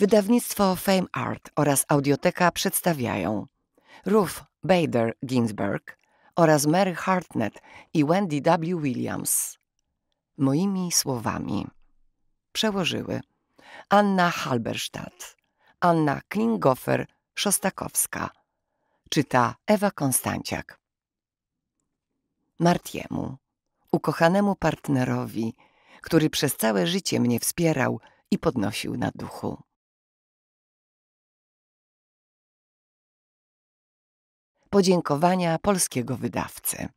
Wydawnictwo Fame Art oraz Audioteka przedstawiają Ruth Bader Ginsburg oraz Mary Hartnett i Wendy W. Williams. Moimi słowami przełożyły Anna Halberstadt, Anna Klingofer-Szostakowska, czyta Ewa Konstanciak. Martiemu, ukochanemu partnerowi, który przez całe życie mnie wspierał i podnosił na duchu. podziękowania polskiego wydawcy.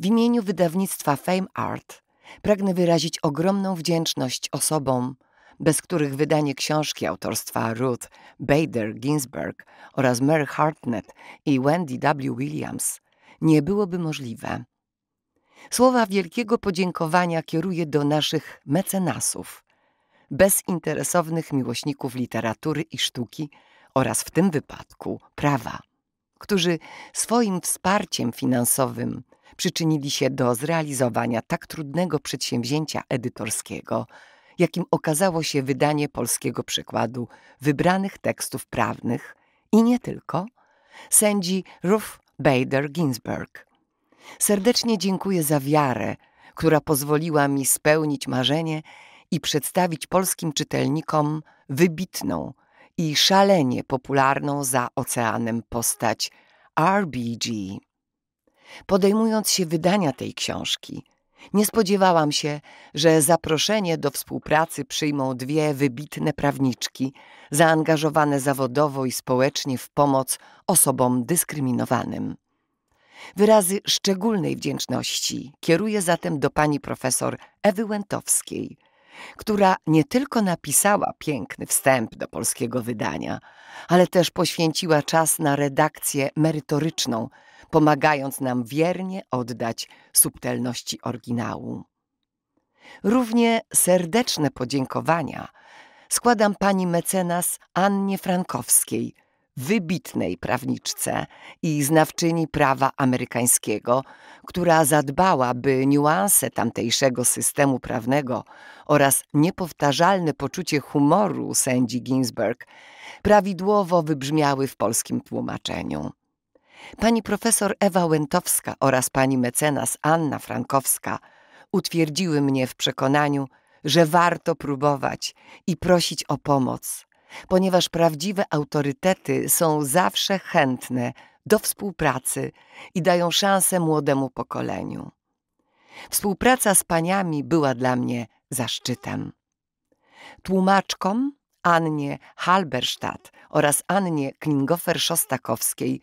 W imieniu wydawnictwa Fame Art pragnę wyrazić ogromną wdzięczność osobom, bez których wydanie książki autorstwa Ruth Bader Ginsburg oraz Mary Hartnett i Wendy W. Williams nie byłoby możliwe. Słowa wielkiego podziękowania kieruję do naszych mecenasów, bezinteresownych miłośników literatury i sztuki oraz w tym wypadku prawa którzy swoim wsparciem finansowym przyczynili się do zrealizowania tak trudnego przedsięwzięcia edytorskiego, jakim okazało się wydanie polskiego przykładu wybranych tekstów prawnych i nie tylko, sędzi Ruth Bader Ginsburg. Serdecznie dziękuję za wiarę, która pozwoliła mi spełnić marzenie i przedstawić polskim czytelnikom wybitną, i szalenie popularną za oceanem postać RBG. Podejmując się wydania tej książki, nie spodziewałam się, że zaproszenie do współpracy przyjmą dwie wybitne prawniczki, zaangażowane zawodowo i społecznie w pomoc osobom dyskryminowanym. Wyrazy szczególnej wdzięczności kieruję zatem do pani profesor Ewy Łętowskiej – która nie tylko napisała piękny wstęp do polskiego wydania, ale też poświęciła czas na redakcję merytoryczną, pomagając nam wiernie oddać subtelności oryginału. Równie serdeczne podziękowania składam pani mecenas Annie Frankowskiej, wybitnej prawniczce i znawczyni prawa amerykańskiego, która zadbała, by niuanse tamtejszego systemu prawnego oraz niepowtarzalne poczucie humoru sędzi Ginsberg prawidłowo wybrzmiały w polskim tłumaczeniu. Pani profesor Ewa Łętowska oraz pani mecenas Anna Frankowska utwierdziły mnie w przekonaniu, że warto próbować i prosić o pomoc ponieważ prawdziwe autorytety są zawsze chętne do współpracy i dają szansę młodemu pokoleniu. Współpraca z paniami była dla mnie zaszczytem. Tłumaczkom Annie Halberstadt oraz Annie Klingofer-Szostakowskiej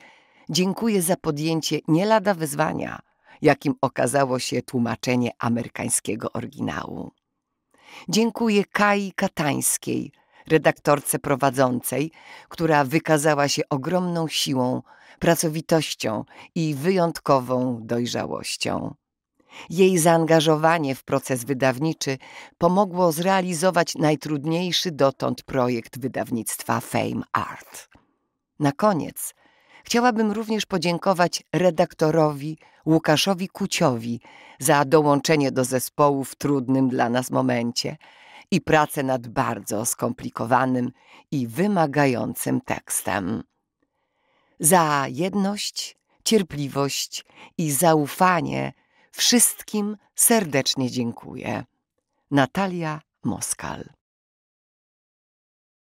dziękuję za podjęcie nie lada wyzwania, jakim okazało się tłumaczenie amerykańskiego oryginału. Dziękuję Kai Katańskiej – redaktorce prowadzącej, która wykazała się ogromną siłą, pracowitością i wyjątkową dojrzałością. Jej zaangażowanie w proces wydawniczy pomogło zrealizować najtrudniejszy dotąd projekt wydawnictwa Fame Art. Na koniec chciałabym również podziękować redaktorowi Łukaszowi Kuciowi za dołączenie do zespołu w trudnym dla nas momencie – i pracę nad bardzo skomplikowanym i wymagającym tekstem. Za jedność, cierpliwość i zaufanie wszystkim serdecznie dziękuję. Natalia Moskal.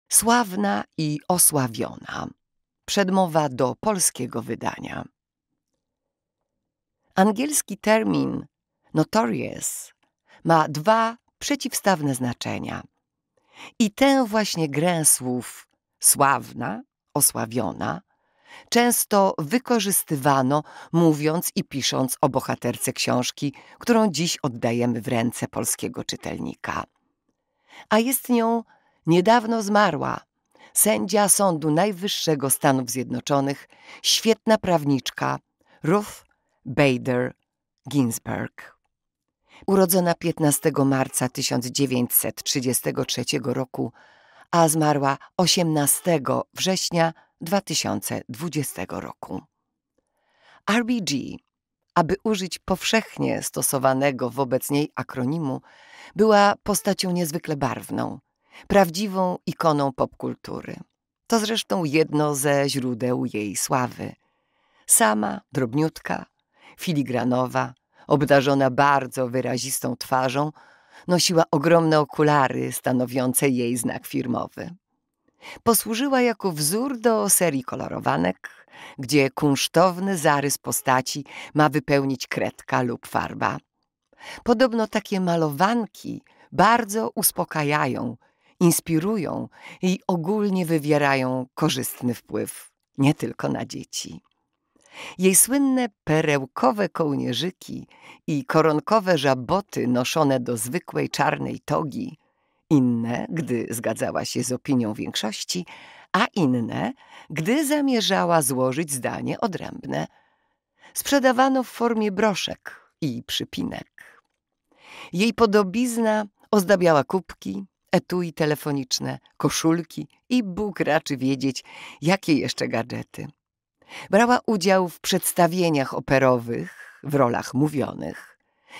Sławna i osławiona. Przedmowa do polskiego wydania. Angielski termin notorious ma dwa przeciwstawne znaczenia. I tę właśnie grę słów sławna, osławiona, często wykorzystywano, mówiąc i pisząc o bohaterce książki, którą dziś oddajemy w ręce polskiego czytelnika. A jest nią niedawno zmarła sędzia Sądu Najwyższego Stanów Zjednoczonych, świetna prawniczka Ruth Bader Ginsburg urodzona 15 marca 1933 roku, a zmarła 18 września 2020 roku. RBG, aby użyć powszechnie stosowanego wobec niej akronimu, była postacią niezwykle barwną, prawdziwą ikoną popkultury. To zresztą jedno ze źródeł jej sławy. Sama, drobniutka, filigranowa, obdarzona bardzo wyrazistą twarzą, nosiła ogromne okulary stanowiące jej znak firmowy. Posłużyła jako wzór do serii kolorowanek, gdzie kunsztowny zarys postaci ma wypełnić kredka lub farba. Podobno takie malowanki bardzo uspokajają, inspirują i ogólnie wywierają korzystny wpływ nie tylko na dzieci. Jej słynne perełkowe kołnierzyki i koronkowe żaboty noszone do zwykłej czarnej togi, inne, gdy zgadzała się z opinią większości, a inne, gdy zamierzała złożyć zdanie odrębne. Sprzedawano w formie broszek i przypinek. Jej podobizna ozdabiała kubki, etui telefoniczne, koszulki i Bóg raczy wiedzieć, jakie jeszcze gadżety. Brała udział w przedstawieniach operowych w rolach mówionych.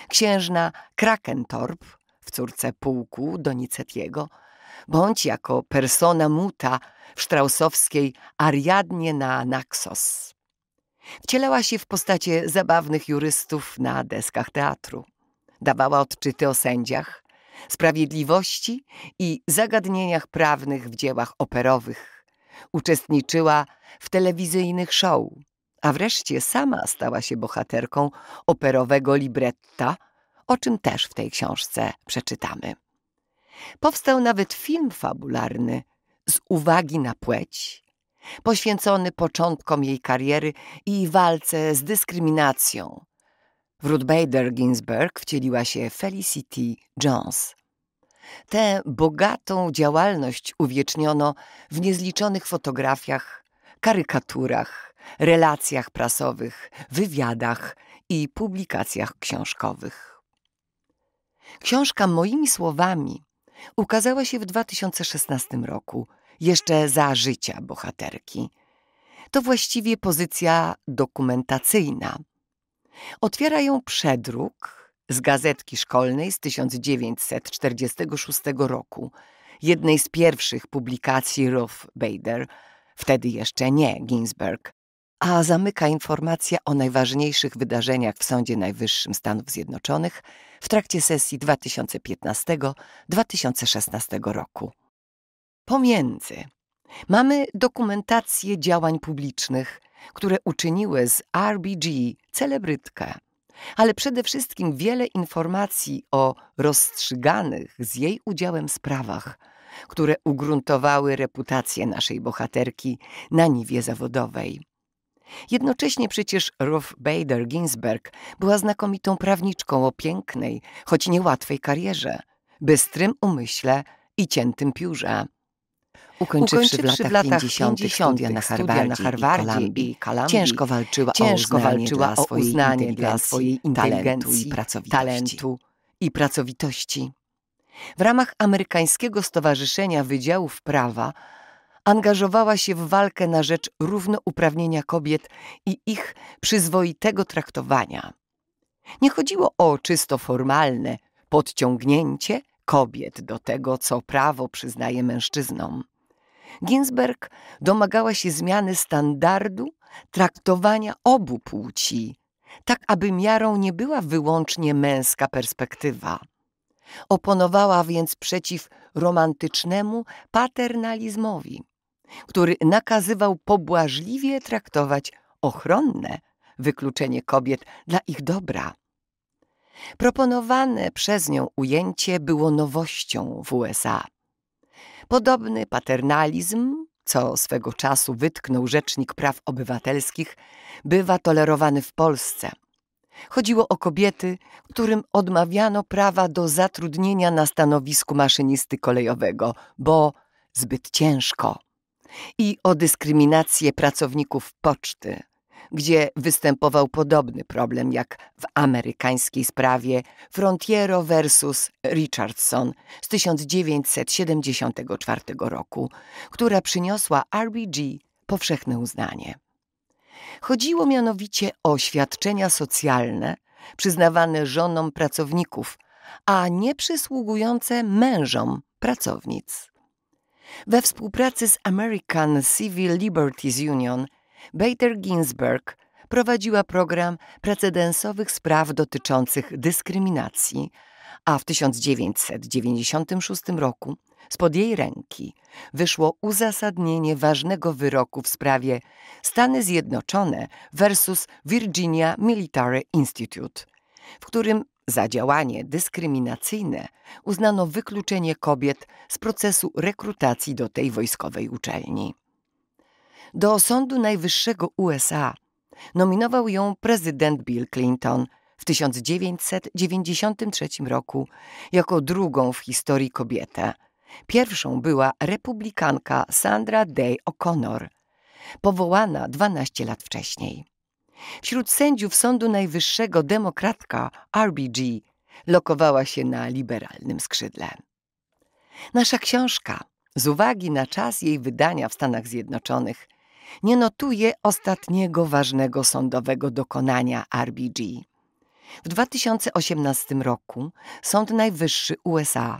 Księżna Krakentorp w córce pułku Donicetiego, bądź jako persona muta w Strausowskiej Ariadnie na Naxos. Wcielała się w postacie zabawnych jurystów na deskach teatru. Dawała odczyty o sędziach, sprawiedliwości i zagadnieniach prawnych w dziełach operowych. Uczestniczyła w telewizyjnych show, a wreszcie sama stała się bohaterką operowego libretta, o czym też w tej książce przeczytamy. Powstał nawet film fabularny z uwagi na płeć, poświęcony początkom jej kariery i walce z dyskryminacją. W Ruth Bader Ginsburg wcieliła się Felicity Jones. Tę bogatą działalność uwieczniono w niezliczonych fotografiach, karykaturach, relacjach prasowych, wywiadach i publikacjach książkowych. Książka moimi słowami ukazała się w 2016 roku, jeszcze za życia bohaterki. To właściwie pozycja dokumentacyjna. Otwiera ją przedruk z gazetki szkolnej z 1946 roku, jednej z pierwszych publikacji Ruth Bader, wtedy jeszcze nie Ginsberg, a zamyka informacja o najważniejszych wydarzeniach w Sądzie Najwyższym Stanów Zjednoczonych w trakcie sesji 2015-2016 roku. Pomiędzy mamy dokumentację działań publicznych, które uczyniły z RBG celebrytkę ale przede wszystkim wiele informacji o rozstrzyganych z jej udziałem sprawach, które ugruntowały reputację naszej bohaterki na niwie zawodowej. Jednocześnie przecież Ruth Bader Ginsberg była znakomitą prawniczką o pięknej, choć niełatwej karierze, bystrym umyśle i ciętym piórze. Ukończywszy, Ukończywszy w latach 50. 50 studia na Harvardzie, na Harvardzie i Kalambii, ciężko walczyła ciężko o uznanie, dla, o swojej uznanie dla swojej inteligencji, talentu i, talentu i pracowitości. W ramach Amerykańskiego Stowarzyszenia Wydziałów Prawa angażowała się w walkę na rzecz równouprawnienia kobiet i ich przyzwoitego traktowania. Nie chodziło o czysto formalne podciągnięcie – kobiet do tego, co prawo przyznaje mężczyznom. Ginsberg domagała się zmiany standardu traktowania obu płci, tak aby miarą nie była wyłącznie męska perspektywa. Oponowała więc przeciw romantycznemu paternalizmowi, który nakazywał pobłażliwie traktować ochronne wykluczenie kobiet dla ich dobra. Proponowane przez nią ujęcie było nowością w USA. Podobny paternalizm, co swego czasu wytknął Rzecznik Praw Obywatelskich, bywa tolerowany w Polsce. Chodziło o kobiety, którym odmawiano prawa do zatrudnienia na stanowisku maszynisty kolejowego, bo zbyt ciężko, i o dyskryminację pracowników poczty gdzie występował podobny problem jak w amerykańskiej sprawie Frontiero versus Richardson z 1974 roku, która przyniosła RBG powszechne uznanie. Chodziło mianowicie o świadczenia socjalne przyznawane żonom pracowników, a nie przysługujące mężom pracownic. We współpracy z American Civil Liberties Union Bader Ginsburg prowadziła program precedensowych spraw dotyczących dyskryminacji, a w 1996 roku spod jej ręki wyszło uzasadnienie ważnego wyroku w sprawie Stany Zjednoczone versus Virginia Military Institute, w którym za działanie dyskryminacyjne uznano wykluczenie kobiet z procesu rekrutacji do tej wojskowej uczelni. Do Sądu Najwyższego USA nominował ją prezydent Bill Clinton w 1993 roku jako drugą w historii kobietę. Pierwszą była republikanka Sandra Day O'Connor, powołana 12 lat wcześniej. Wśród sędziów Sądu Najwyższego demokratka RBG lokowała się na liberalnym skrzydle. Nasza książka, z uwagi na czas jej wydania w Stanach Zjednoczonych, nie notuje ostatniego ważnego sądowego dokonania RBG. W 2018 roku Sąd Najwyższy USA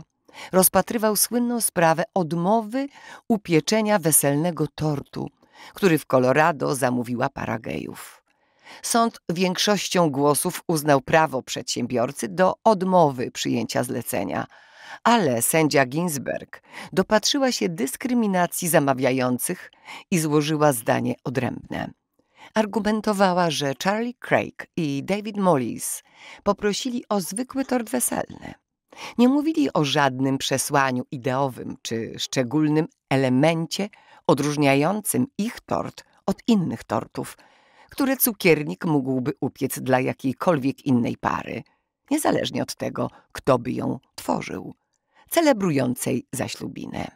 rozpatrywał słynną sprawę odmowy upieczenia weselnego tortu, który w Colorado zamówiła para gejów. Sąd większością głosów uznał prawo przedsiębiorcy do odmowy przyjęcia zlecenia – ale sędzia Ginsberg dopatrzyła się dyskryminacji zamawiających i złożyła zdanie odrębne. Argumentowała, że Charlie Craig i David Mollis poprosili o zwykły tort weselny. Nie mówili o żadnym przesłaniu ideowym czy szczególnym elemencie odróżniającym ich tort od innych tortów, które cukiernik mógłby upiec dla jakiejkolwiek innej pary, niezależnie od tego, kto by ją tworzył celebrującej zaślubinę.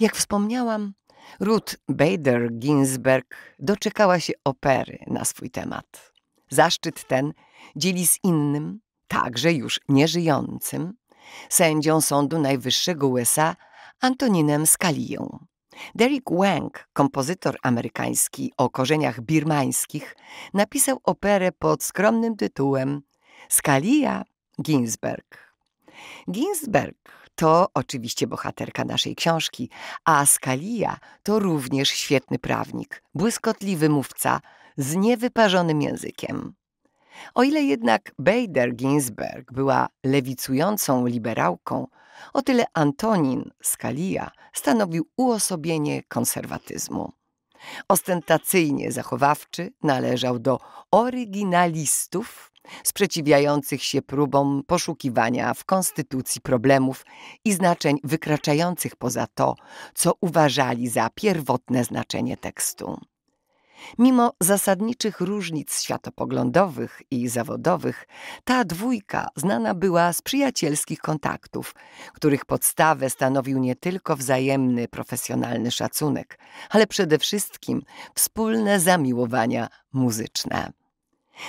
Jak wspomniałam, Ruth Bader Ginsberg doczekała się opery na swój temat. Zaszczyt ten dzieli z innym, także już nieżyjącym, sędzią Sądu Najwyższego USA Antoninem Scalią. Derek Wang, kompozytor amerykański o korzeniach birmańskich, napisał operę pod skromnym tytułem Scalia Ginsberg. Ginsberg to oczywiście bohaterka naszej książki, a Scalia to również świetny prawnik, błyskotliwy mówca z niewyparzonym językiem. O ile jednak Bader Ginsberg była lewicującą liberałką, o tyle Antonin Scalia stanowił uosobienie konserwatyzmu. Ostentacyjnie zachowawczy należał do oryginalistów sprzeciwiających się próbom poszukiwania w konstytucji problemów i znaczeń wykraczających poza to, co uważali za pierwotne znaczenie tekstu. Mimo zasadniczych różnic światopoglądowych i zawodowych, ta dwójka znana była z przyjacielskich kontaktów, których podstawę stanowił nie tylko wzajemny profesjonalny szacunek, ale przede wszystkim wspólne zamiłowania muzyczne.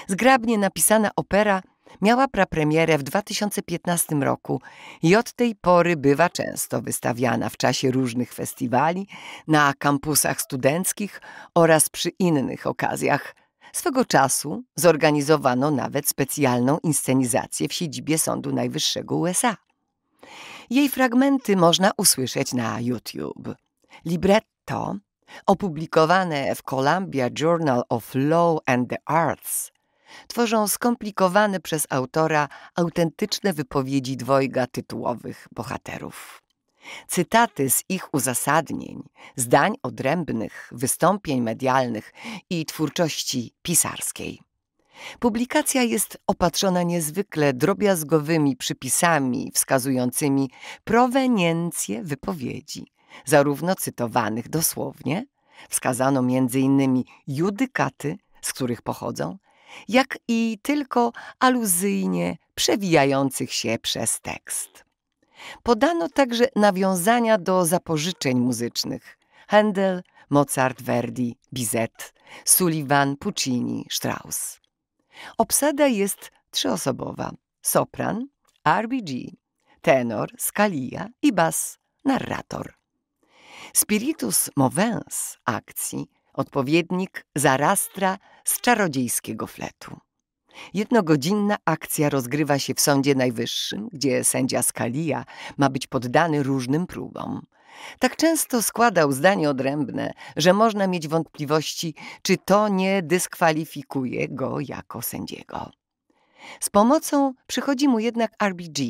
Zgrabnie napisana opera miała prapremierę w 2015 roku i od tej pory bywa często wystawiana w czasie różnych festiwali, na kampusach studenckich oraz przy innych okazjach. Swego czasu zorganizowano nawet specjalną inscenizację w siedzibie Sądu Najwyższego USA. Jej fragmenty można usłyszeć na YouTube. Libretto, opublikowane w Columbia Journal of Law and the Arts, tworzą skomplikowane przez autora autentyczne wypowiedzi dwojga tytułowych bohaterów. Cytaty z ich uzasadnień, zdań odrębnych, wystąpień medialnych i twórczości pisarskiej. Publikacja jest opatrzona niezwykle drobiazgowymi przypisami wskazującymi proweniencję wypowiedzi, zarówno cytowanych dosłownie, wskazano m.in. judykaty, z których pochodzą, jak i tylko aluzyjnie przewijających się przez tekst. Podano także nawiązania do zapożyczeń muzycznych Handel, Mozart, Verdi, Bizet, Sullivan, Puccini, Strauss. Obsada jest trzyosobowa: sopran, RBG, tenor, scalia i bas, narrator. Spiritus movens akcji, odpowiednik zarastra z czarodziejskiego fletu. Jednogodzinna akcja rozgrywa się w Sądzie Najwyższym, gdzie sędzia Scalia ma być poddany różnym próbom. Tak często składał zdanie odrębne, że można mieć wątpliwości, czy to nie dyskwalifikuje go jako sędziego. Z pomocą przychodzi mu jednak RBG,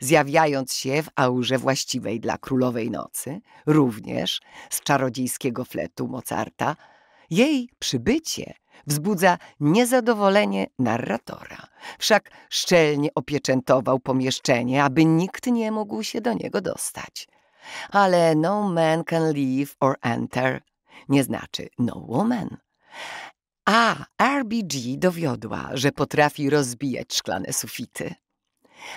zjawiając się w aurze właściwej dla Królowej Nocy, również z czarodziejskiego fletu Mozarta. Jej przybycie – wzbudza niezadowolenie narratora. Wszak szczelnie opieczętował pomieszczenie, aby nikt nie mógł się do niego dostać. Ale no man can leave or enter nie znaczy no woman. A RBG dowiodła, że potrafi rozbijać szklane sufity.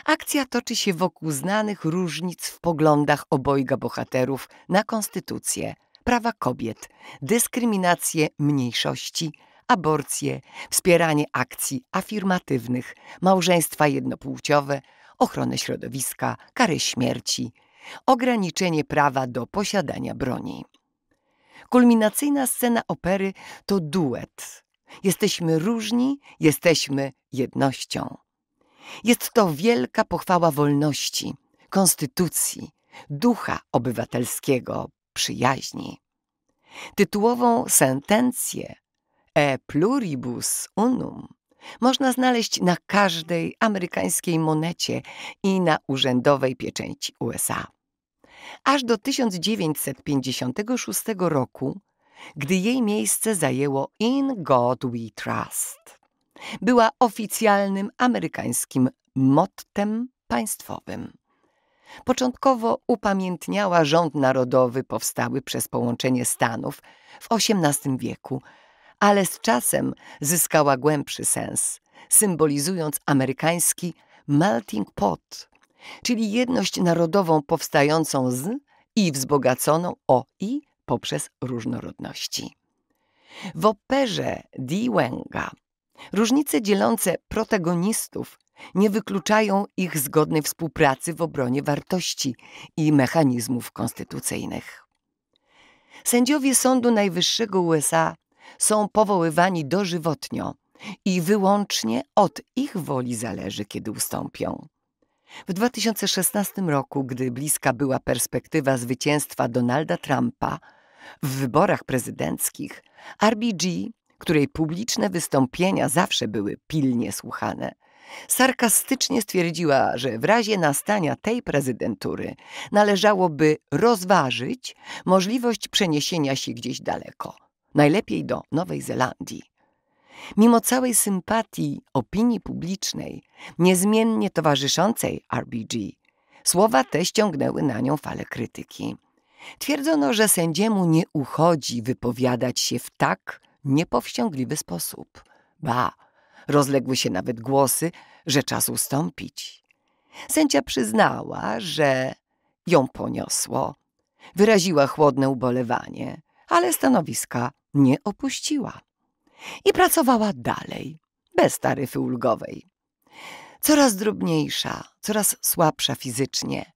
Akcja toczy się wokół znanych różnic w poglądach obojga bohaterów na konstytucję, prawa kobiet, dyskryminację mniejszości, aborcje, wspieranie akcji afirmatywnych, małżeństwa jednopłciowe, ochronę środowiska, kary śmierci, ograniczenie prawa do posiadania broni. Kulminacyjna scena opery to duet. Jesteśmy różni, jesteśmy jednością. Jest to wielka pochwała wolności, konstytucji, ducha obywatelskiego, przyjaźni. Tytułową sentencję e pluribus unum można znaleźć na każdej amerykańskiej monecie i na urzędowej pieczęci USA. Aż do 1956 roku, gdy jej miejsce zajęło In God We Trust. Była oficjalnym amerykańskim mottem państwowym. Początkowo upamiętniała rząd narodowy powstały przez połączenie Stanów w XVIII wieku – ale z czasem zyskała głębszy sens, symbolizując amerykański melting pot, czyli jedność narodową powstającą z i wzbogaconą o i poprzez różnorodności. W operze Di Wenga różnice dzielące protagonistów nie wykluczają ich zgodnej współpracy w obronie wartości i mechanizmów konstytucyjnych. Sędziowie Sądu Najwyższego USA są powoływani dożywotnio i wyłącznie od ich woli zależy, kiedy ustąpią. W 2016 roku, gdy bliska była perspektywa zwycięstwa Donalda Trumpa w wyborach prezydenckich, RBG, której publiczne wystąpienia zawsze były pilnie słuchane, sarkastycznie stwierdziła, że w razie nastania tej prezydentury należałoby rozważyć możliwość przeniesienia się gdzieś daleko najlepiej do Nowej Zelandii. Mimo całej sympatii opinii publicznej, niezmiennie towarzyszącej RBG, słowa te ściągnęły na nią falę krytyki. Twierdzono, że sędziemu nie uchodzi wypowiadać się w tak niepowściągliwy sposób. Ba, rozległy się nawet głosy, że czas ustąpić. Sędzia przyznała, że ją poniosło. Wyraziła chłodne ubolewanie, ale stanowiska nie opuściła. I pracowała dalej, bez taryfy ulgowej. Coraz drobniejsza, coraz słabsza fizycznie.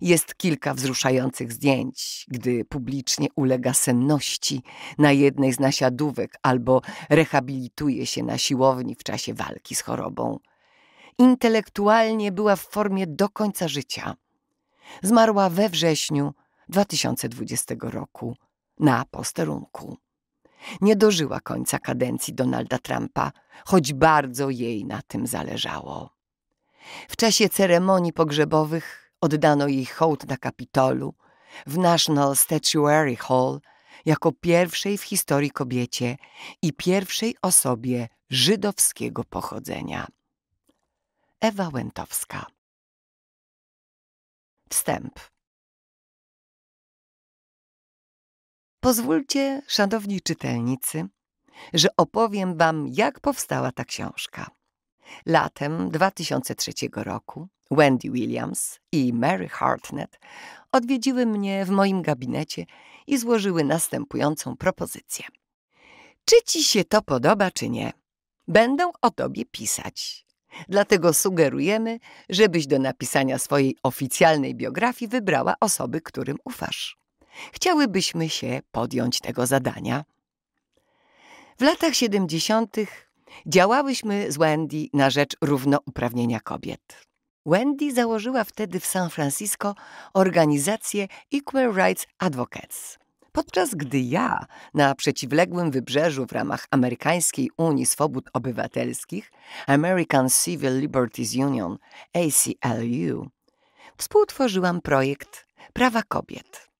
Jest kilka wzruszających zdjęć, gdy publicznie ulega senności na jednej z nasiadówek albo rehabilituje się na siłowni w czasie walki z chorobą. Intelektualnie była w formie do końca życia. Zmarła we wrześniu 2020 roku na posterunku nie dożyła końca kadencji Donalda Trumpa, choć bardzo jej na tym zależało. W czasie ceremonii pogrzebowych oddano jej hołd na Kapitolu, w National Statuary Hall, jako pierwszej w historii kobiecie i pierwszej osobie żydowskiego pochodzenia. Ewa Łętowska Wstęp Pozwólcie, szanowni czytelnicy, że opowiem wam, jak powstała ta książka. Latem 2003 roku Wendy Williams i Mary Hartnett odwiedziły mnie w moim gabinecie i złożyły następującą propozycję. Czy ci się to podoba, czy nie? Będą o tobie pisać. Dlatego sugerujemy, żebyś do napisania swojej oficjalnej biografii wybrała osoby, którym ufasz. Chciałybyśmy się podjąć tego zadania. W latach 70. działałyśmy z Wendy na rzecz równouprawnienia kobiet. Wendy założyła wtedy w San Francisco organizację Equal Rights Advocates. Podczas gdy ja na przeciwległym wybrzeżu w ramach amerykańskiej Unii Swobód Obywatelskich American Civil Liberties Union ACLU współtworzyłam projekt Prawa Kobiet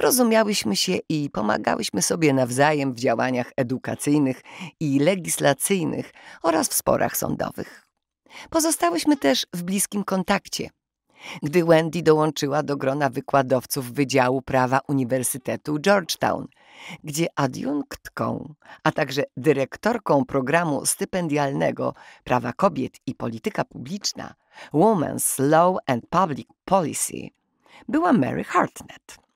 rozumiałyśmy się i pomagałyśmy sobie nawzajem w działaniach edukacyjnych i legislacyjnych oraz w sporach sądowych. Pozostałyśmy też w bliskim kontakcie. Gdy Wendy dołączyła do grona wykładowców Wydziału Prawa Uniwersytetu Georgetown, gdzie adiunktką, a także dyrektorką programu stypendialnego Prawa Kobiet i Polityka Publiczna Women's Law and Public Policy była Mary Hartnett.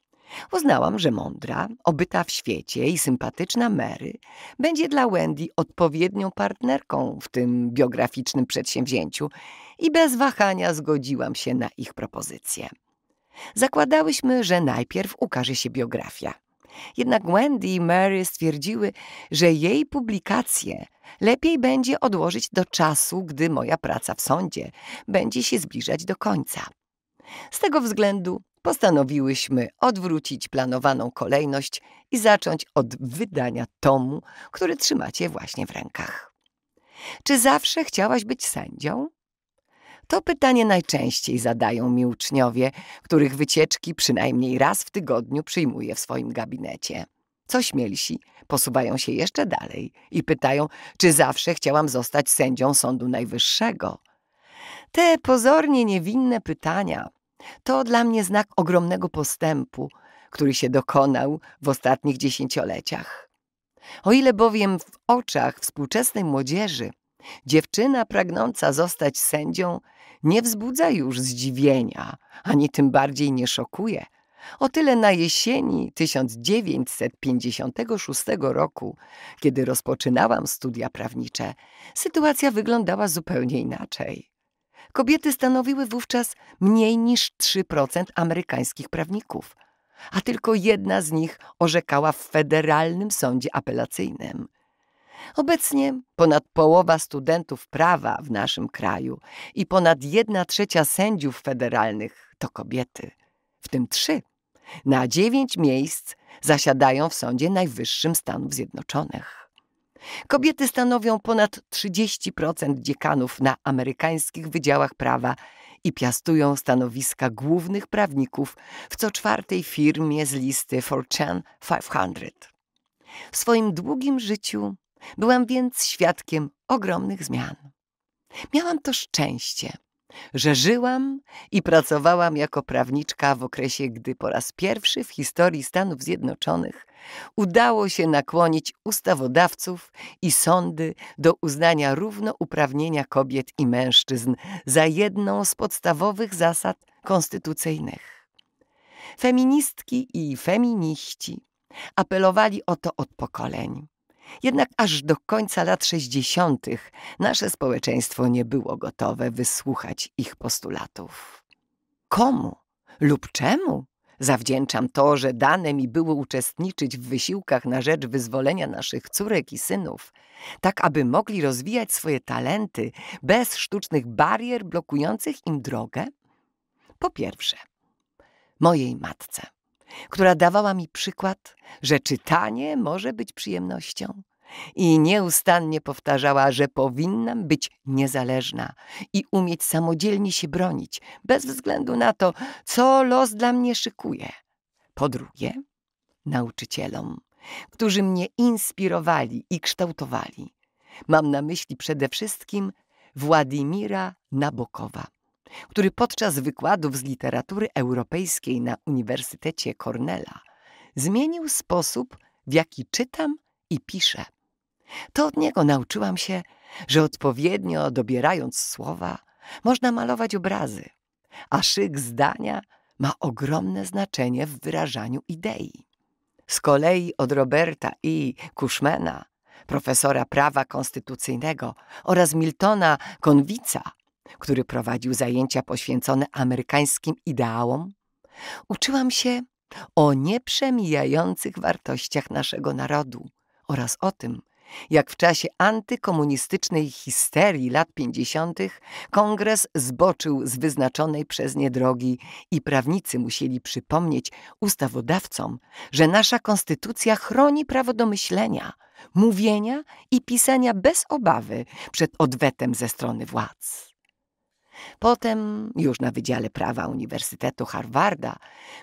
Uznałam, że mądra, obyta w świecie i sympatyczna Mary będzie dla Wendy odpowiednią partnerką w tym biograficznym przedsięwzięciu i bez wahania zgodziłam się na ich propozycję. Zakładałyśmy, że najpierw ukaże się biografia. Jednak Wendy i Mary stwierdziły, że jej publikację lepiej będzie odłożyć do czasu, gdy moja praca w sądzie będzie się zbliżać do końca. Z tego względu postanowiłyśmy odwrócić planowaną kolejność i zacząć od wydania tomu, który trzymacie właśnie w rękach. Czy zawsze chciałaś być sędzią? To pytanie najczęściej zadają mi uczniowie, których wycieczki przynajmniej raz w tygodniu przyjmuję w swoim gabinecie. Co śmielsi, posuwają się jeszcze dalej i pytają, czy zawsze chciałam zostać sędzią Sądu Najwyższego. Te pozornie niewinne pytania to dla mnie znak ogromnego postępu, który się dokonał w ostatnich dziesięcioleciach. O ile bowiem w oczach współczesnej młodzieży dziewczyna pragnąca zostać sędzią nie wzbudza już zdziwienia, ani tym bardziej nie szokuje, o tyle na jesieni 1956 roku, kiedy rozpoczynałam studia prawnicze, sytuacja wyglądała zupełnie inaczej. Kobiety stanowiły wówczas mniej niż 3% amerykańskich prawników, a tylko jedna z nich orzekała w Federalnym Sądzie Apelacyjnym. Obecnie ponad połowa studentów prawa w naszym kraju i ponad jedna trzecia sędziów federalnych to kobiety, w tym trzy. Na dziewięć miejsc zasiadają w Sądzie Najwyższym Stanów Zjednoczonych. Kobiety stanowią ponad 30% dziekanów na amerykańskich wydziałach prawa i piastują stanowiska głównych prawników w co czwartej firmie z listy Fortune 500. W swoim długim życiu byłam więc świadkiem ogromnych zmian. Miałam to szczęście, że żyłam i pracowałam jako prawniczka w okresie, gdy po raz pierwszy w historii Stanów Zjednoczonych udało się nakłonić ustawodawców i sądy do uznania równouprawnienia kobiet i mężczyzn za jedną z podstawowych zasad konstytucyjnych. Feministki i feminiści apelowali o to od pokoleń. Jednak aż do końca lat 60. nasze społeczeństwo nie było gotowe wysłuchać ich postulatów. Komu lub czemu zawdzięczam to, że dane mi było uczestniczyć w wysiłkach na rzecz wyzwolenia naszych córek i synów, tak aby mogli rozwijać swoje talenty bez sztucznych barier blokujących im drogę? Po pierwsze, mojej matce która dawała mi przykład, że czytanie może być przyjemnością i nieustannie powtarzała, że powinnam być niezależna i umieć samodzielnie się bronić, bez względu na to, co los dla mnie szykuje. Po drugie, nauczycielom, którzy mnie inspirowali i kształtowali. Mam na myśli przede wszystkim Władimira Nabokowa który podczas wykładów z literatury europejskiej na Uniwersytecie Cornella zmienił sposób, w jaki czytam i piszę. To od niego nauczyłam się, że odpowiednio dobierając słowa, można malować obrazy, a szyk zdania ma ogromne znaczenie w wyrażaniu idei. Z kolei od Roberta i Cushmana, profesora prawa konstytucyjnego oraz Miltona Konwica który prowadził zajęcia poświęcone amerykańskim ideałom, uczyłam się o nieprzemijających wartościach naszego narodu oraz o tym, jak w czasie antykomunistycznej histerii lat 50. kongres zboczył z wyznaczonej przez nie drogi i prawnicy musieli przypomnieć ustawodawcom, że nasza konstytucja chroni prawo do myślenia, mówienia i pisania bez obawy przed odwetem ze strony władz. Potem, już na Wydziale Prawa Uniwersytetu Harvarda,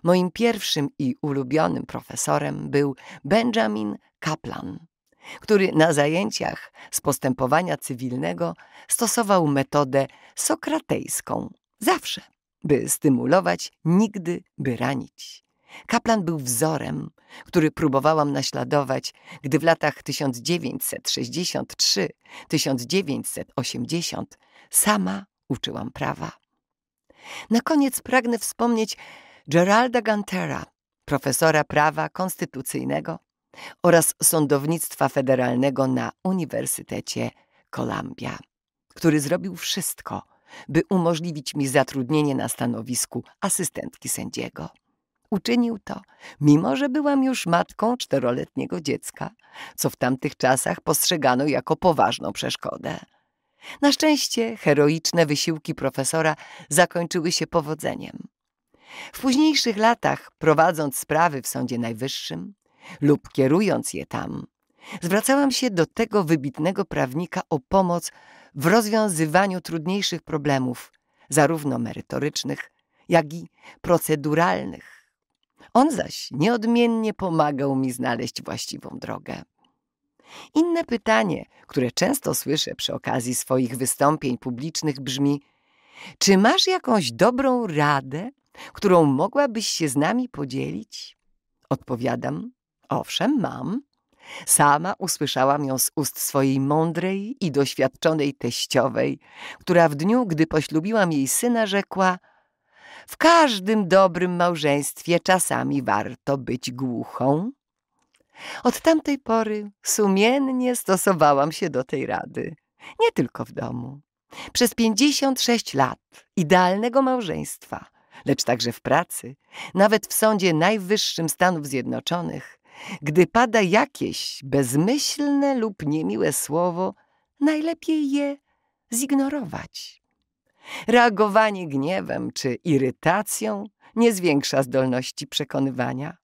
moim pierwszym i ulubionym profesorem był Benjamin Kaplan, który na zajęciach z postępowania cywilnego stosował metodę sokratejską zawsze, by stymulować, nigdy by ranić. Kaplan był wzorem, który próbowałam naśladować, gdy w latach 1963-1980 sama uczyłam prawa. Na koniec pragnę wspomnieć Geralda Gantera, profesora prawa konstytucyjnego oraz sądownictwa federalnego na Uniwersytecie Columbia, który zrobił wszystko, by umożliwić mi zatrudnienie na stanowisku asystentki sędziego. Uczynił to, mimo że byłam już matką czteroletniego dziecka, co w tamtych czasach postrzegano jako poważną przeszkodę. Na szczęście heroiczne wysiłki profesora zakończyły się powodzeniem. W późniejszych latach, prowadząc sprawy w Sądzie Najwyższym lub kierując je tam, zwracałam się do tego wybitnego prawnika o pomoc w rozwiązywaniu trudniejszych problemów, zarówno merytorycznych, jak i proceduralnych. On zaś nieodmiennie pomagał mi znaleźć właściwą drogę. Inne pytanie, które często słyszę przy okazji swoich wystąpień publicznych brzmi: Czy masz jakąś dobrą radę, którą mogłabyś się z nami podzielić? Odpowiadam: Owszem, mam. Sama usłyszałam ją z ust swojej mądrej i doświadczonej teściowej, która w dniu, gdy poślubiłam jej syna, rzekła: W każdym dobrym małżeństwie czasami warto być głuchą od tamtej pory sumiennie stosowałam się do tej rady, nie tylko w domu. Przez 56 lat idealnego małżeństwa, lecz także w pracy, nawet w Sądzie Najwyższym Stanów Zjednoczonych, gdy pada jakieś bezmyślne lub niemiłe słowo, najlepiej je zignorować. Reagowanie gniewem czy irytacją nie zwiększa zdolności przekonywania.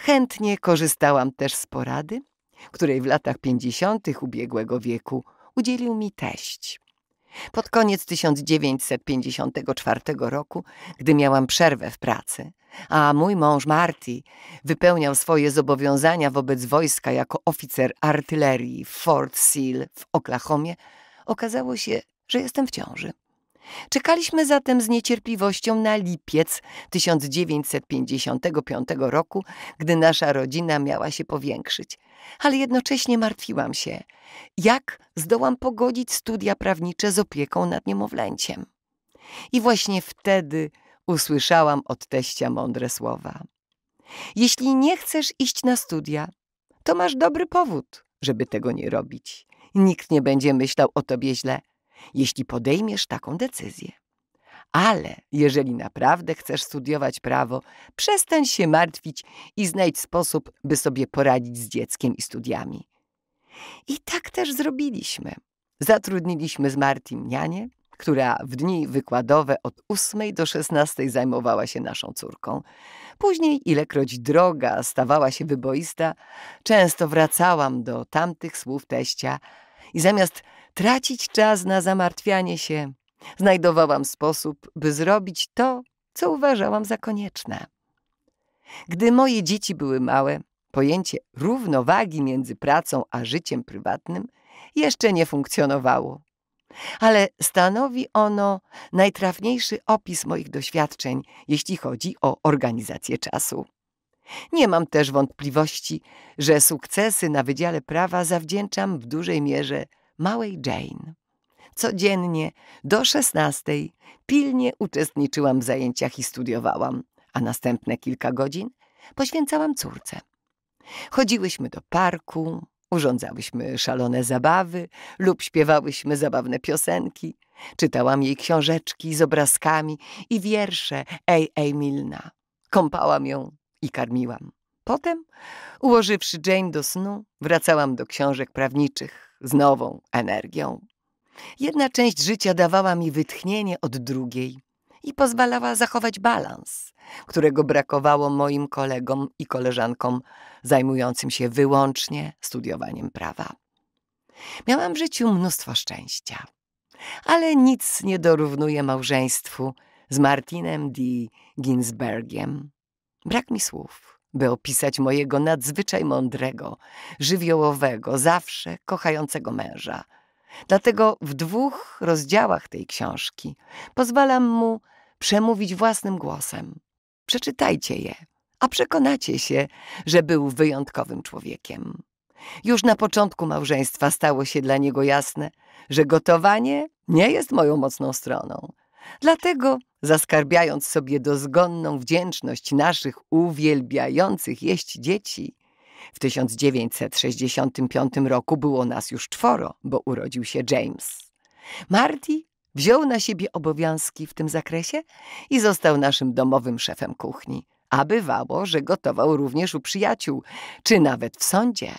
Chętnie korzystałam też z porady, której w latach 50. ubiegłego wieku udzielił mi teść. Pod koniec 1954 roku, gdy miałam przerwę w pracy, a mój mąż Marty wypełniał swoje zobowiązania wobec wojska jako oficer artylerii w Fort Sill w Oklahomie, okazało się, że jestem w ciąży. Czekaliśmy zatem z niecierpliwością na lipiec 1955 roku, gdy nasza rodzina miała się powiększyć. Ale jednocześnie martwiłam się, jak zdołam pogodzić studia prawnicze z opieką nad niemowlęciem. I właśnie wtedy usłyszałam od teścia mądre słowa. Jeśli nie chcesz iść na studia, to masz dobry powód, żeby tego nie robić. Nikt nie będzie myślał o tobie źle jeśli podejmiesz taką decyzję. Ale jeżeli naprawdę chcesz studiować prawo, przestań się martwić i znajdź sposób, by sobie poradzić z dzieckiem i studiami. I tak też zrobiliśmy. Zatrudniliśmy z Martin nianie, która w dni wykładowe od 8 do 16 zajmowała się naszą córką. Później, ilekroć droga stawała się wyboista, często wracałam do tamtych słów teścia i zamiast tracić czas na zamartwianie się, znajdowałam sposób, by zrobić to, co uważałam za konieczne. Gdy moje dzieci były małe, pojęcie równowagi między pracą a życiem prywatnym jeszcze nie funkcjonowało. Ale stanowi ono najtrafniejszy opis moich doświadczeń, jeśli chodzi o organizację czasu. Nie mam też wątpliwości, że sukcesy na Wydziale Prawa zawdzięczam w dużej mierze małej Jane. Codziennie do szesnastej pilnie uczestniczyłam w zajęciach i studiowałam, a następne kilka godzin poświęcałam córce. Chodziłyśmy do parku, urządzałyśmy szalone zabawy lub śpiewałyśmy zabawne piosenki. Czytałam jej książeczki z obrazkami i wiersze A.A. Milna. Kąpałam ją i karmiłam. Potem, ułożywszy Jane do snu, wracałam do książek prawniczych, z nową energią. Jedna część życia dawała mi wytchnienie od drugiej i pozwalała zachować balans, którego brakowało moim kolegom i koleżankom zajmującym się wyłącznie studiowaniem prawa. Miałam w życiu mnóstwo szczęścia, ale nic nie dorównuje małżeństwu z Martinem D. Ginsbergiem. Brak mi słów by opisać mojego nadzwyczaj mądrego, żywiołowego, zawsze kochającego męża. Dlatego w dwóch rozdziałach tej książki pozwalam mu przemówić własnym głosem. Przeczytajcie je, a przekonacie się, że był wyjątkowym człowiekiem. Już na początku małżeństwa stało się dla niego jasne, że gotowanie nie jest moją mocną stroną. Dlatego zaskarbiając sobie dozgonną wdzięczność naszych uwielbiających jeść dzieci. W 1965 roku było nas już czworo, bo urodził się James. Marty wziął na siebie obowiązki w tym zakresie i został naszym domowym szefem kuchni. A bywało, że gotował również u przyjaciół, czy nawet w sądzie.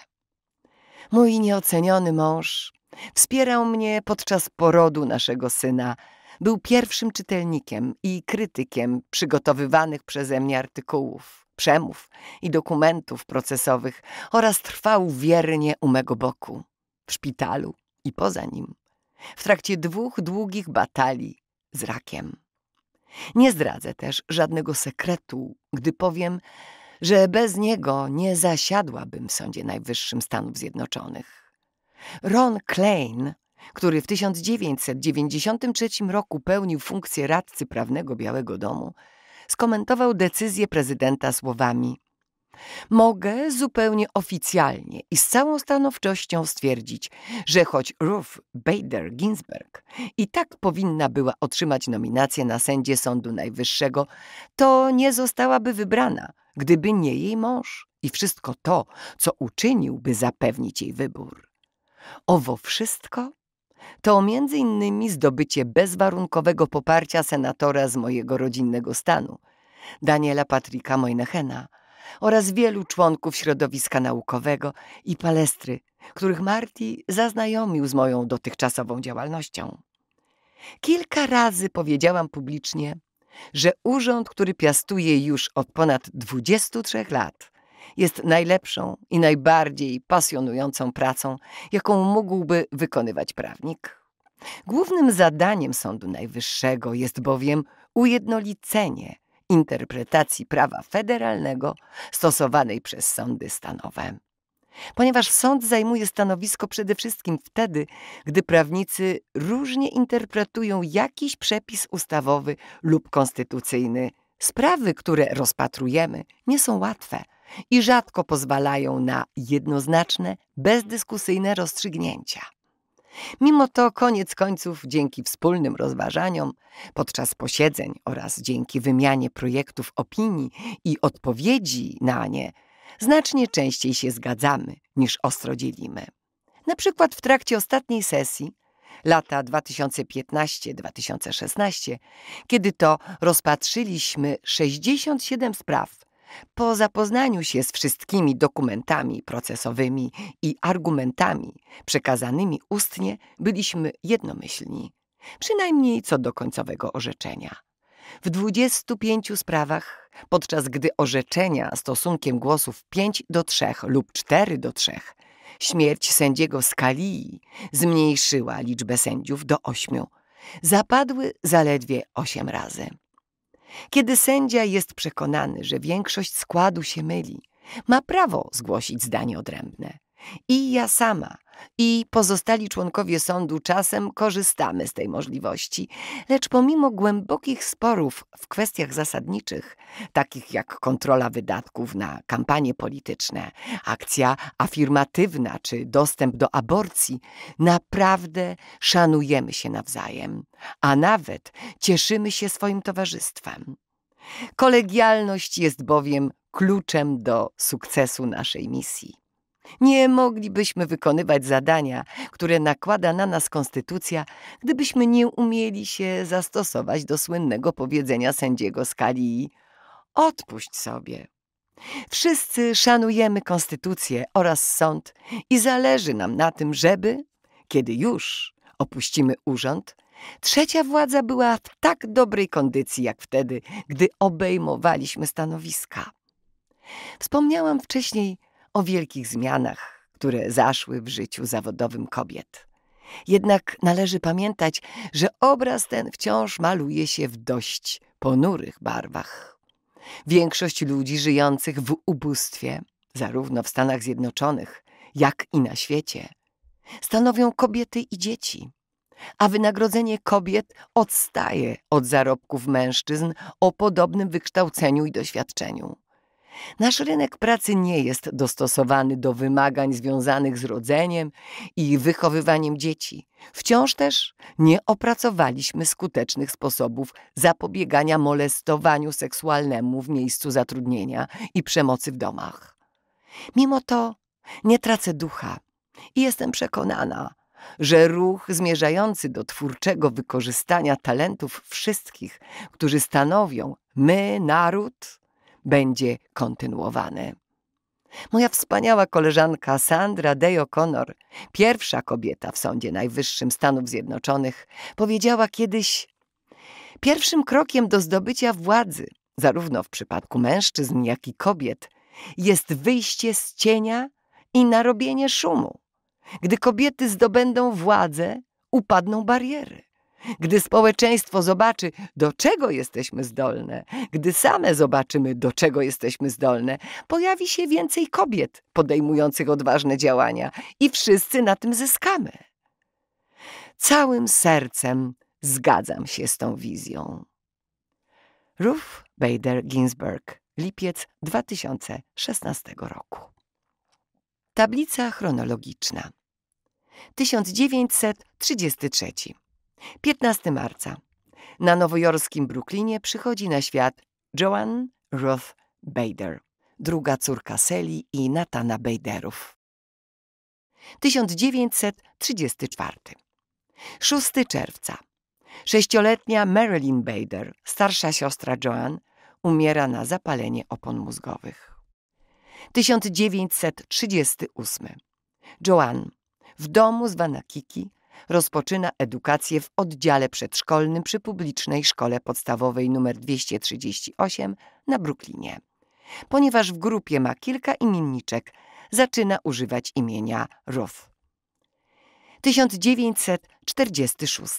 Mój nieoceniony mąż wspierał mnie podczas porodu naszego syna – był pierwszym czytelnikiem i krytykiem przygotowywanych przeze mnie artykułów, przemów i dokumentów procesowych oraz trwał wiernie u mego boku, w szpitalu i poza nim, w trakcie dwóch długich batalii z rakiem. Nie zdradzę też żadnego sekretu, gdy powiem, że bez niego nie zasiadłabym w Sądzie Najwyższym Stanów Zjednoczonych. Ron Klein który w 1993 roku pełnił funkcję radcy prawnego Białego Domu, skomentował decyzję prezydenta słowami: Mogę zupełnie oficjalnie i z całą stanowczością stwierdzić, że choć Ruth Bader Ginsburg i tak powinna była otrzymać nominację na sędzie Sądu Najwyższego, to nie zostałaby wybrana, gdyby nie jej mąż i wszystko to, co uczynił, by zapewnić jej wybór. Owo wszystko to m.in. zdobycie bezwarunkowego poparcia senatora z mojego rodzinnego stanu, Daniela Patryka Moynehena oraz wielu członków środowiska naukowego i palestry, których Marti zaznajomił z moją dotychczasową działalnością. Kilka razy powiedziałam publicznie, że urząd, który piastuje już od ponad 23 lat – jest najlepszą i najbardziej pasjonującą pracą, jaką mógłby wykonywać prawnik. Głównym zadaniem Sądu Najwyższego jest bowiem ujednolicenie interpretacji prawa federalnego stosowanej przez sądy stanowe. Ponieważ sąd zajmuje stanowisko przede wszystkim wtedy, gdy prawnicy różnie interpretują jakiś przepis ustawowy lub konstytucyjny, sprawy, które rozpatrujemy, nie są łatwe – i rzadko pozwalają na jednoznaczne, bezdyskusyjne rozstrzygnięcia. Mimo to koniec końców dzięki wspólnym rozważaniom, podczas posiedzeń oraz dzięki wymianie projektów opinii i odpowiedzi na nie, znacznie częściej się zgadzamy niż ostro dzielimy. Na przykład w trakcie ostatniej sesji, lata 2015-2016, kiedy to rozpatrzyliśmy 67 spraw po zapoznaniu się z wszystkimi dokumentami procesowymi i argumentami przekazanymi ustnie, byliśmy jednomyślni, przynajmniej co do końcowego orzeczenia. W 25 sprawach, podczas gdy orzeczenia stosunkiem głosów 5 do 3 lub 4 do 3, śmierć sędziego Skalii zmniejszyła liczbę sędziów do 8. Zapadły zaledwie 8 razy. Kiedy sędzia jest przekonany, że większość składu się myli, ma prawo zgłosić zdanie odrębne. I ja sama, i pozostali członkowie sądu czasem korzystamy z tej możliwości, lecz pomimo głębokich sporów w kwestiach zasadniczych, takich jak kontrola wydatków na kampanie polityczne, akcja afirmatywna czy dostęp do aborcji, naprawdę szanujemy się nawzajem, a nawet cieszymy się swoim towarzystwem. Kolegialność jest bowiem kluczem do sukcesu naszej misji. Nie moglibyśmy wykonywać zadania, które nakłada na nas konstytucja, gdybyśmy nie umieli się zastosować do słynnego powiedzenia sędziego Skalii: Odpuść sobie. Wszyscy szanujemy konstytucję oraz sąd i zależy nam na tym, żeby, kiedy już opuścimy urząd, trzecia władza była w tak dobrej kondycji jak wtedy, gdy obejmowaliśmy stanowiska. Wspomniałam wcześniej, o wielkich zmianach, które zaszły w życiu zawodowym kobiet. Jednak należy pamiętać, że obraz ten wciąż maluje się w dość ponurych barwach. Większość ludzi żyjących w ubóstwie, zarówno w Stanach Zjednoczonych, jak i na świecie, stanowią kobiety i dzieci, a wynagrodzenie kobiet odstaje od zarobków mężczyzn o podobnym wykształceniu i doświadczeniu. Nasz rynek pracy nie jest dostosowany do wymagań związanych z rodzeniem i wychowywaniem dzieci. Wciąż też nie opracowaliśmy skutecznych sposobów zapobiegania molestowaniu seksualnemu w miejscu zatrudnienia i przemocy w domach. Mimo to nie tracę ducha i jestem przekonana, że ruch zmierzający do twórczego wykorzystania talentów wszystkich, którzy stanowią my, naród, będzie kontynuowane. Moja wspaniała koleżanka Sandra Day O'Connor, pierwsza kobieta w Sądzie Najwyższym Stanów Zjednoczonych, powiedziała kiedyś: Pierwszym krokiem do zdobycia władzy, zarówno w przypadku mężczyzn, jak i kobiet, jest wyjście z cienia i narobienie szumu. Gdy kobiety zdobędą władzę, upadną bariery. Gdy społeczeństwo zobaczy, do czego jesteśmy zdolne, gdy same zobaczymy, do czego jesteśmy zdolne, pojawi się więcej kobiet podejmujących odważne działania i wszyscy na tym zyskamy. Całym sercem zgadzam się z tą wizją. Ruth Bader Ginsburg, lipiec 2016 roku. Tablica chronologiczna 1933 15 marca. Na nowojorskim Brooklynie przychodzi na świat Joan Ruth Bader, druga córka Sally i Natana Baderów. 1934. 6 czerwca. Sześcioletnia Marilyn Bader, starsza siostra Joan, umiera na zapalenie opon mózgowych. 1938. Joan w domu zwana Kiki rozpoczyna edukację w oddziale przedszkolnym przy publicznej szkole podstawowej nr 238 na Brooklinie. Ponieważ w grupie ma kilka imienniczek, zaczyna używać imienia Ruth. 1946.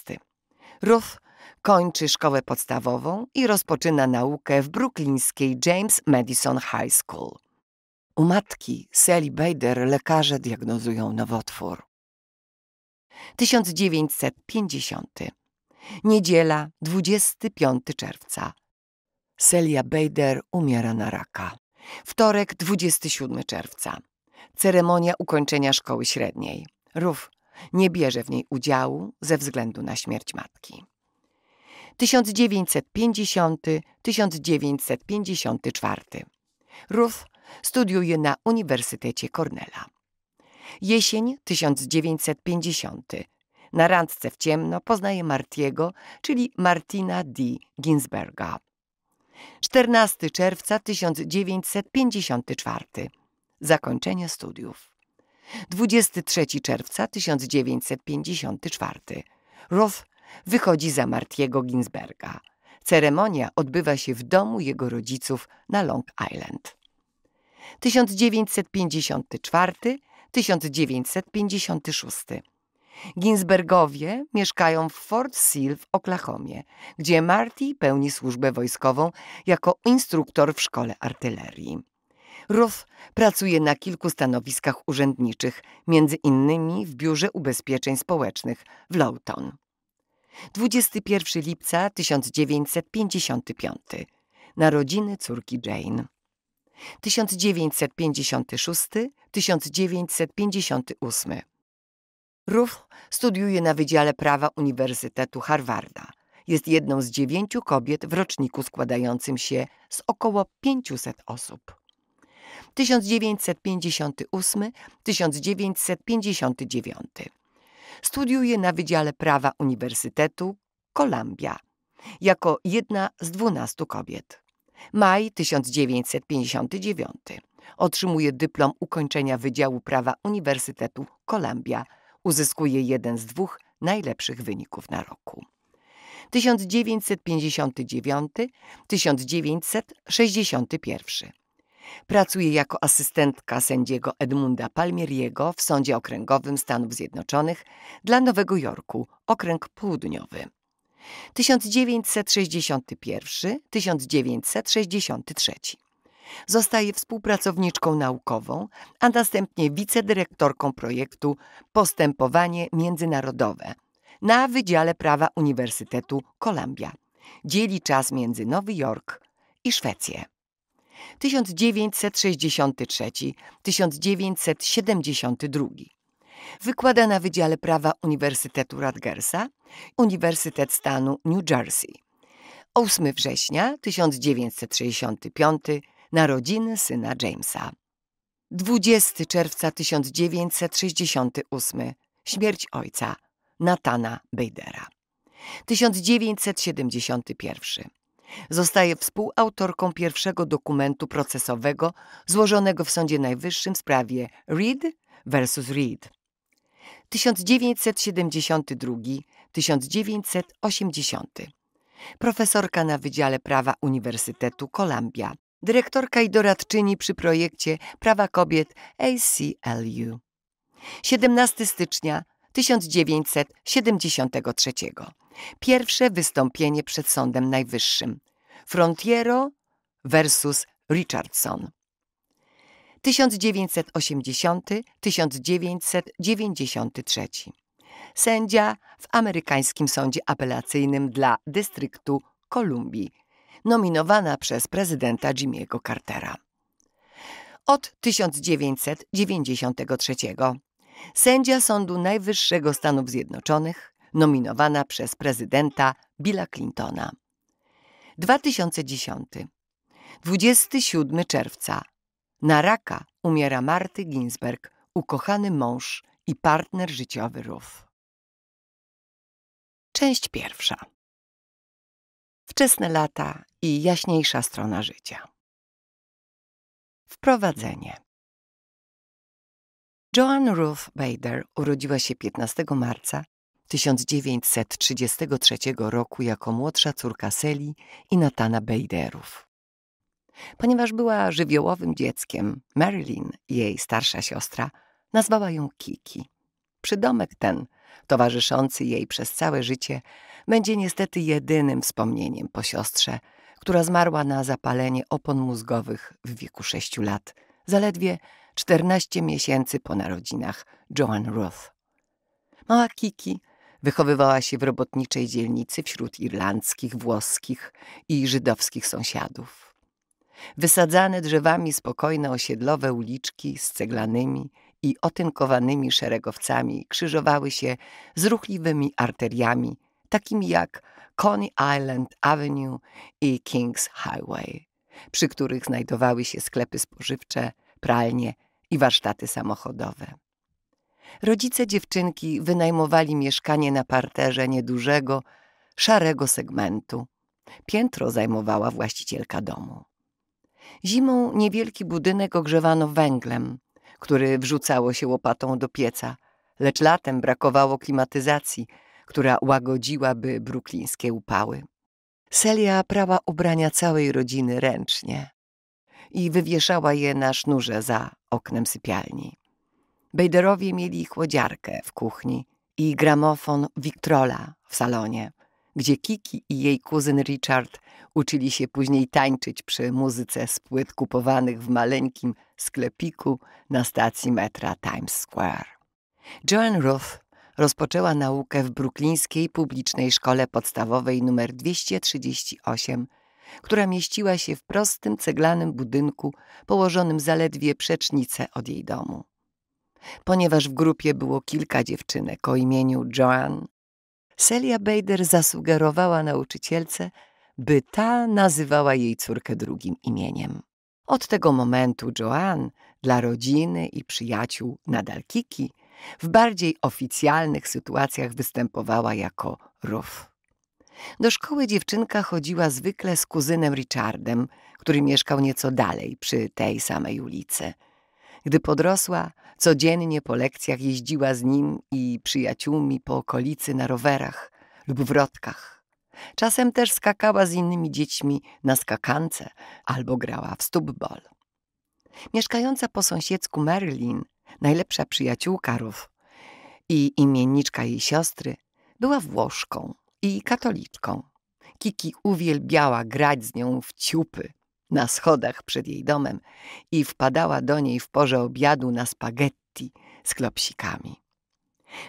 Ruth kończy szkołę podstawową i rozpoczyna naukę w brooklińskiej James Madison High School. U matki Sally Bader lekarze diagnozują nowotwór. 1950. Niedziela, 25 czerwca. Celia Bader umiera na raka. Wtorek, 27 czerwca. Ceremonia ukończenia szkoły średniej. Rów nie bierze w niej udziału ze względu na śmierć matki. 1950-1954. Ruth studiuje na Uniwersytecie Cornella. Jesień 1950. Na randce w ciemno poznaje Martiego, czyli Martina D. Ginsberga. 14 czerwca 1954. Zakończenie studiów. 23 czerwca 1954. Roth wychodzi za Martiego Ginsberga. Ceremonia odbywa się w domu jego rodziców na Long Island. 1954 1956. Ginsbergowie mieszkają w Fort Sill w Oklahomie, gdzie Marty pełni służbę wojskową jako instruktor w szkole artylerii. Ruth pracuje na kilku stanowiskach urzędniczych, między innymi w Biurze Ubezpieczeń Społecznych w Lawton. 21 lipca 1955. Narodziny córki Jane. 1956-1958. Ruth studiuje na Wydziale Prawa Uniwersytetu Harvarda. Jest jedną z dziewięciu kobiet w roczniku składającym się z około 500 osób. 1958-1959. Studiuje na Wydziale Prawa Uniwersytetu Columbia jako jedna z dwunastu kobiet. Maj 1959. Otrzymuje dyplom ukończenia Wydziału Prawa Uniwersytetu Columbia. Uzyskuje jeden z dwóch najlepszych wyników na roku. 1959-1961. Pracuje jako asystentka sędziego Edmunda Palmieriego w Sądzie Okręgowym Stanów Zjednoczonych dla Nowego Jorku, Okręg Południowy. 1961-1963. Zostaje współpracowniczką naukową, a następnie wicedyrektorką projektu Postępowanie Międzynarodowe na Wydziale Prawa Uniwersytetu Columbia. Dzieli czas między Nowy Jork i Szwecję. 1963-1972 Wykłada na Wydziale Prawa Uniwersytetu Rutgersa, Uniwersytet Stanu New Jersey. 8 września 1965 narodziny syna Jamesa. 20 czerwca 1968 śmierć ojca Natana Bejdera. 1971 zostaje współautorką pierwszego dokumentu procesowego złożonego w Sądzie Najwyższym w sprawie Reed versus Reed. 1972-1980. Profesorka na Wydziale Prawa Uniwersytetu Columbia. Dyrektorka i doradczyni przy projekcie Prawa Kobiet ACLU. 17 stycznia 1973. Pierwsze wystąpienie przed Sądem Najwyższym. Frontiero versus Richardson. 1980-1993. Sędzia w amerykańskim sądzie apelacyjnym dla dystryktu Kolumbii, nominowana przez prezydenta Jimmy'ego Cartera. Od 1993 sędzia Sądu Najwyższego Stanów Zjednoczonych, nominowana przez prezydenta Billa Clintona. 2010 27 czerwca na raka umiera Marty Ginsberg, ukochany mąż i partner życiowy Ruf. Część pierwsza. Wczesne lata i jaśniejsza strona życia. Wprowadzenie. Joan Ruth Bader urodziła się 15 marca 1933 roku jako młodsza córka Seli i Natana Baderów. Ponieważ była żywiołowym dzieckiem, Marilyn, jej starsza siostra, nazwała ją Kiki. Przydomek ten, towarzyszący jej przez całe życie, będzie niestety jedynym wspomnieniem po siostrze, która zmarła na zapalenie opon mózgowych w wieku 6 lat, zaledwie 14 miesięcy po narodzinach Joan Roth. Mała Kiki wychowywała się w robotniczej dzielnicy wśród irlandzkich, włoskich i żydowskich sąsiadów wysadzane drzewami spokojne osiedlowe uliczki z ceglanymi i otynkowanymi szeregowcami krzyżowały się z ruchliwymi arteriami, takimi jak Coney Island Avenue i Kings Highway, przy których znajdowały się sklepy spożywcze, pralnie i warsztaty samochodowe. Rodzice dziewczynki wynajmowali mieszkanie na parterze niedużego, szarego segmentu. Piętro zajmowała właścicielka domu. Zimą niewielki budynek ogrzewano węglem, który wrzucało się łopatą do pieca, lecz latem brakowało klimatyzacji, która łagodziłaby bruklińskie upały. Celia prała ubrania całej rodziny ręcznie i wywieszała je na sznurze za oknem sypialni. Bejderowie mieli chłodziarkę w kuchni i gramofon Wiktrola w salonie, gdzie Kiki i jej kuzyn Richard Uczyli się później tańczyć przy muzyce z płyt kupowanych w maleńkim sklepiku na stacji metra Times Square. Joan Ruth rozpoczęła naukę w bruklińskiej publicznej szkole podstawowej nr 238, która mieściła się w prostym ceglanym budynku położonym zaledwie przecznicę od jej domu. Ponieważ w grupie było kilka dziewczynek o imieniu Joan, Celia Bader zasugerowała nauczycielce, by ta nazywała jej córkę drugim imieniem. Od tego momentu Joan dla rodziny i przyjaciół nadal Kiki w bardziej oficjalnych sytuacjach występowała jako Ruf. Do szkoły dziewczynka chodziła zwykle z kuzynem Richardem, który mieszkał nieco dalej przy tej samej ulicy. Gdy podrosła, codziennie po lekcjach jeździła z nim i przyjaciółmi po okolicy na rowerach lub wrotkach. Czasem też skakała z innymi dziećmi na skakance albo grała w stópbol. Mieszkająca po sąsiedzku Marilyn, najlepsza przyjaciółka Rów i imienniczka jej siostry, była Włoszką i katoliczką. Kiki uwielbiała grać z nią w ciupy na schodach przed jej domem i wpadała do niej w porze obiadu na spaghetti z klopsikami.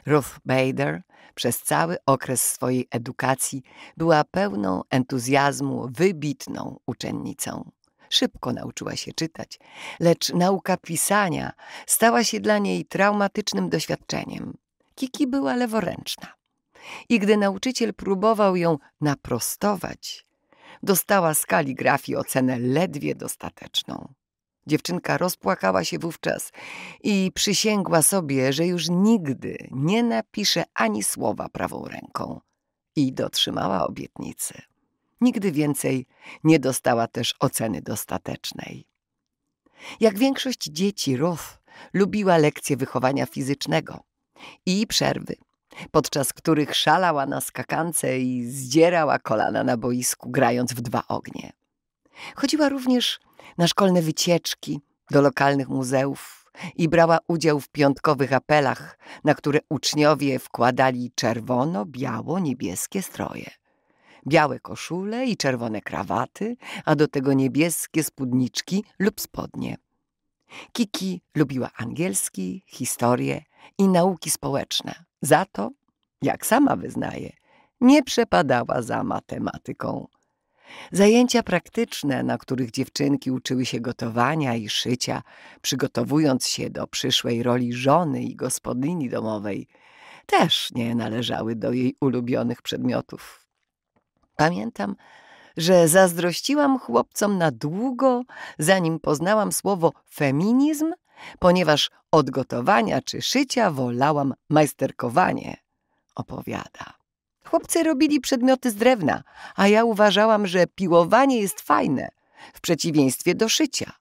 Ruth Bader przez cały okres swojej edukacji była pełną entuzjazmu, wybitną uczennicą. Szybko nauczyła się czytać, lecz nauka pisania stała się dla niej traumatycznym doświadczeniem. Kiki była leworęczna i gdy nauczyciel próbował ją naprostować, dostała z kaligrafii ocenę ledwie dostateczną. Dziewczynka rozpłakała się wówczas i przysięgła sobie, że już nigdy nie napisze ani słowa prawą ręką. I dotrzymała obietnicy. Nigdy więcej nie dostała też oceny dostatecznej. Jak większość dzieci, Ruth lubiła lekcje wychowania fizycznego i przerwy, podczas których szalała na skakance i zdzierała kolana na boisku, grając w dwa ognie. Chodziła również na szkolne wycieczki do lokalnych muzeów i brała udział w piątkowych apelach, na które uczniowie wkładali czerwono, biało, niebieskie stroje. Białe koszule i czerwone krawaty, a do tego niebieskie spódniczki lub spodnie. Kiki lubiła angielski, historię i nauki społeczne. Za to, jak sama wyznaje, nie przepadała za matematyką. Zajęcia praktyczne, na których dziewczynki uczyły się gotowania i szycia, przygotowując się do przyszłej roli żony i gospodyni domowej, też nie należały do jej ulubionych przedmiotów. Pamiętam, że zazdrościłam chłopcom na długo, zanim poznałam słowo feminizm, ponieważ od gotowania czy szycia wolałam majsterkowanie, opowiada. Chłopcy robili przedmioty z drewna, a ja uważałam, że piłowanie jest fajne, w przeciwieństwie do szycia.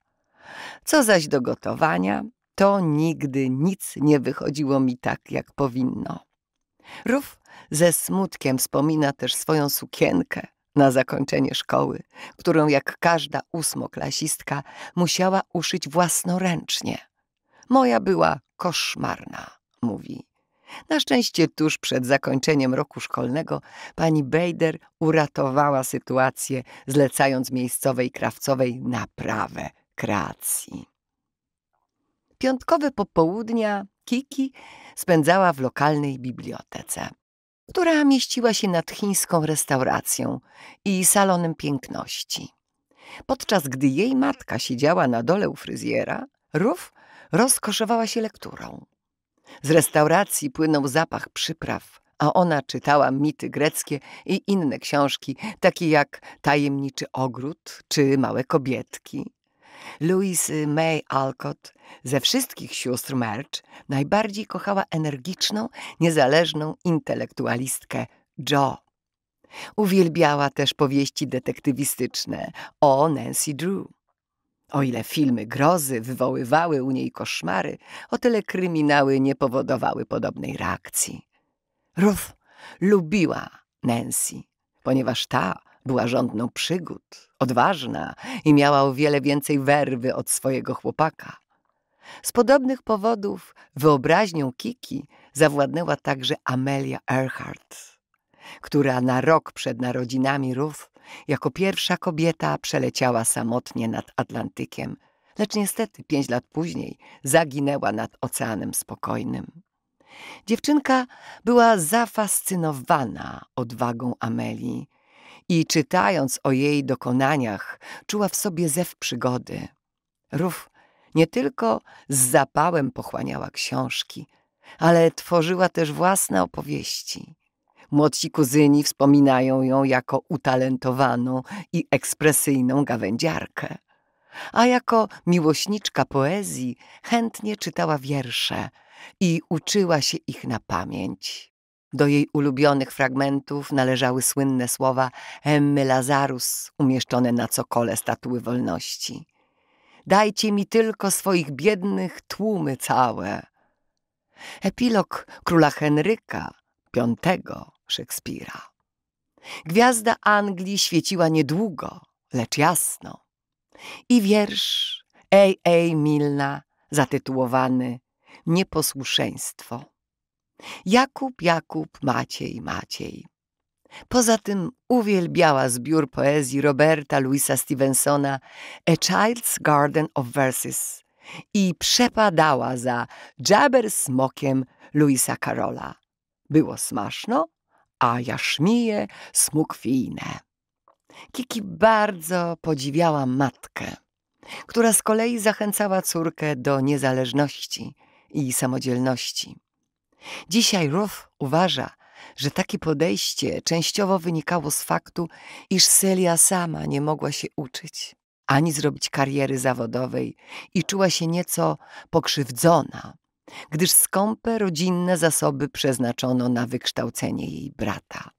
Co zaś do gotowania, to nigdy nic nie wychodziło mi tak, jak powinno. Rów ze smutkiem wspomina też swoją sukienkę na zakończenie szkoły, którą jak każda ósmoklasistka musiała uszyć własnoręcznie. Moja była koszmarna, mówi. Na szczęście tuż przed zakończeniem roku szkolnego pani Bejder uratowała sytuację, zlecając miejscowej krawcowej naprawę kreacji. Piątkowe popołudnia Kiki spędzała w lokalnej bibliotece, która mieściła się nad chińską restauracją i salonem piękności. Podczas gdy jej matka siedziała na dole u fryzjera, Ruf rozkoszowała się lekturą. Z restauracji płynął zapach przypraw, a ona czytała mity greckie i inne książki, takie jak Tajemniczy Ogród czy Małe Kobietki. Louise May Alcott ze wszystkich sióstr Merch najbardziej kochała energiczną, niezależną intelektualistkę Jo. Uwielbiała też powieści detektywistyczne o Nancy Drew. O ile filmy grozy wywoływały u niej koszmary, o tyle kryminały nie powodowały podobnej reakcji. Ruth lubiła Nancy, ponieważ ta była żądną przygód, odważna i miała o wiele więcej werwy od swojego chłopaka. Z podobnych powodów wyobraźnią Kiki zawładnęła także Amelia Earhart, która na rok przed narodzinami Ruth jako pierwsza kobieta przeleciała samotnie nad Atlantykiem, lecz niestety pięć lat później zaginęła nad Oceanem Spokojnym. Dziewczynka była zafascynowana odwagą Amelii i czytając o jej dokonaniach, czuła w sobie zew przygody. Rów nie tylko z zapałem pochłaniała książki, ale tworzyła też własne opowieści. Młodsi kuzyni wspominają ją jako utalentowaną i ekspresyjną gawędziarkę. A jako miłośniczka poezji chętnie czytała wiersze i uczyła się ich na pamięć. Do jej ulubionych fragmentów należały słynne słowa Emmy Lazarus umieszczone na cokole statuły wolności. Dajcie mi tylko swoich biednych tłumy całe. Epilog króla Henryka V Szekspira. Gwiazda Anglii świeciła niedługo, lecz jasno. I wiersz A. Milna zatytułowany Nieposłuszeństwo. Jakub, Jakub, Maciej, Maciej. Poza tym uwielbiała zbiór poezji Roberta Louisa Stevensona A Child's Garden of Verses i przepadała za Jabber Smokiem Louisa Carola. Było smaczno, a jarzmije smukwijne. Kiki bardzo podziwiała matkę, która z kolei zachęcała córkę do niezależności i samodzielności. Dzisiaj Ruth uważa, że takie podejście częściowo wynikało z faktu, iż Celia sama nie mogła się uczyć ani zrobić kariery zawodowej i czuła się nieco pokrzywdzona gdyż skąpe rodzinne zasoby przeznaczono na wykształcenie jej brata.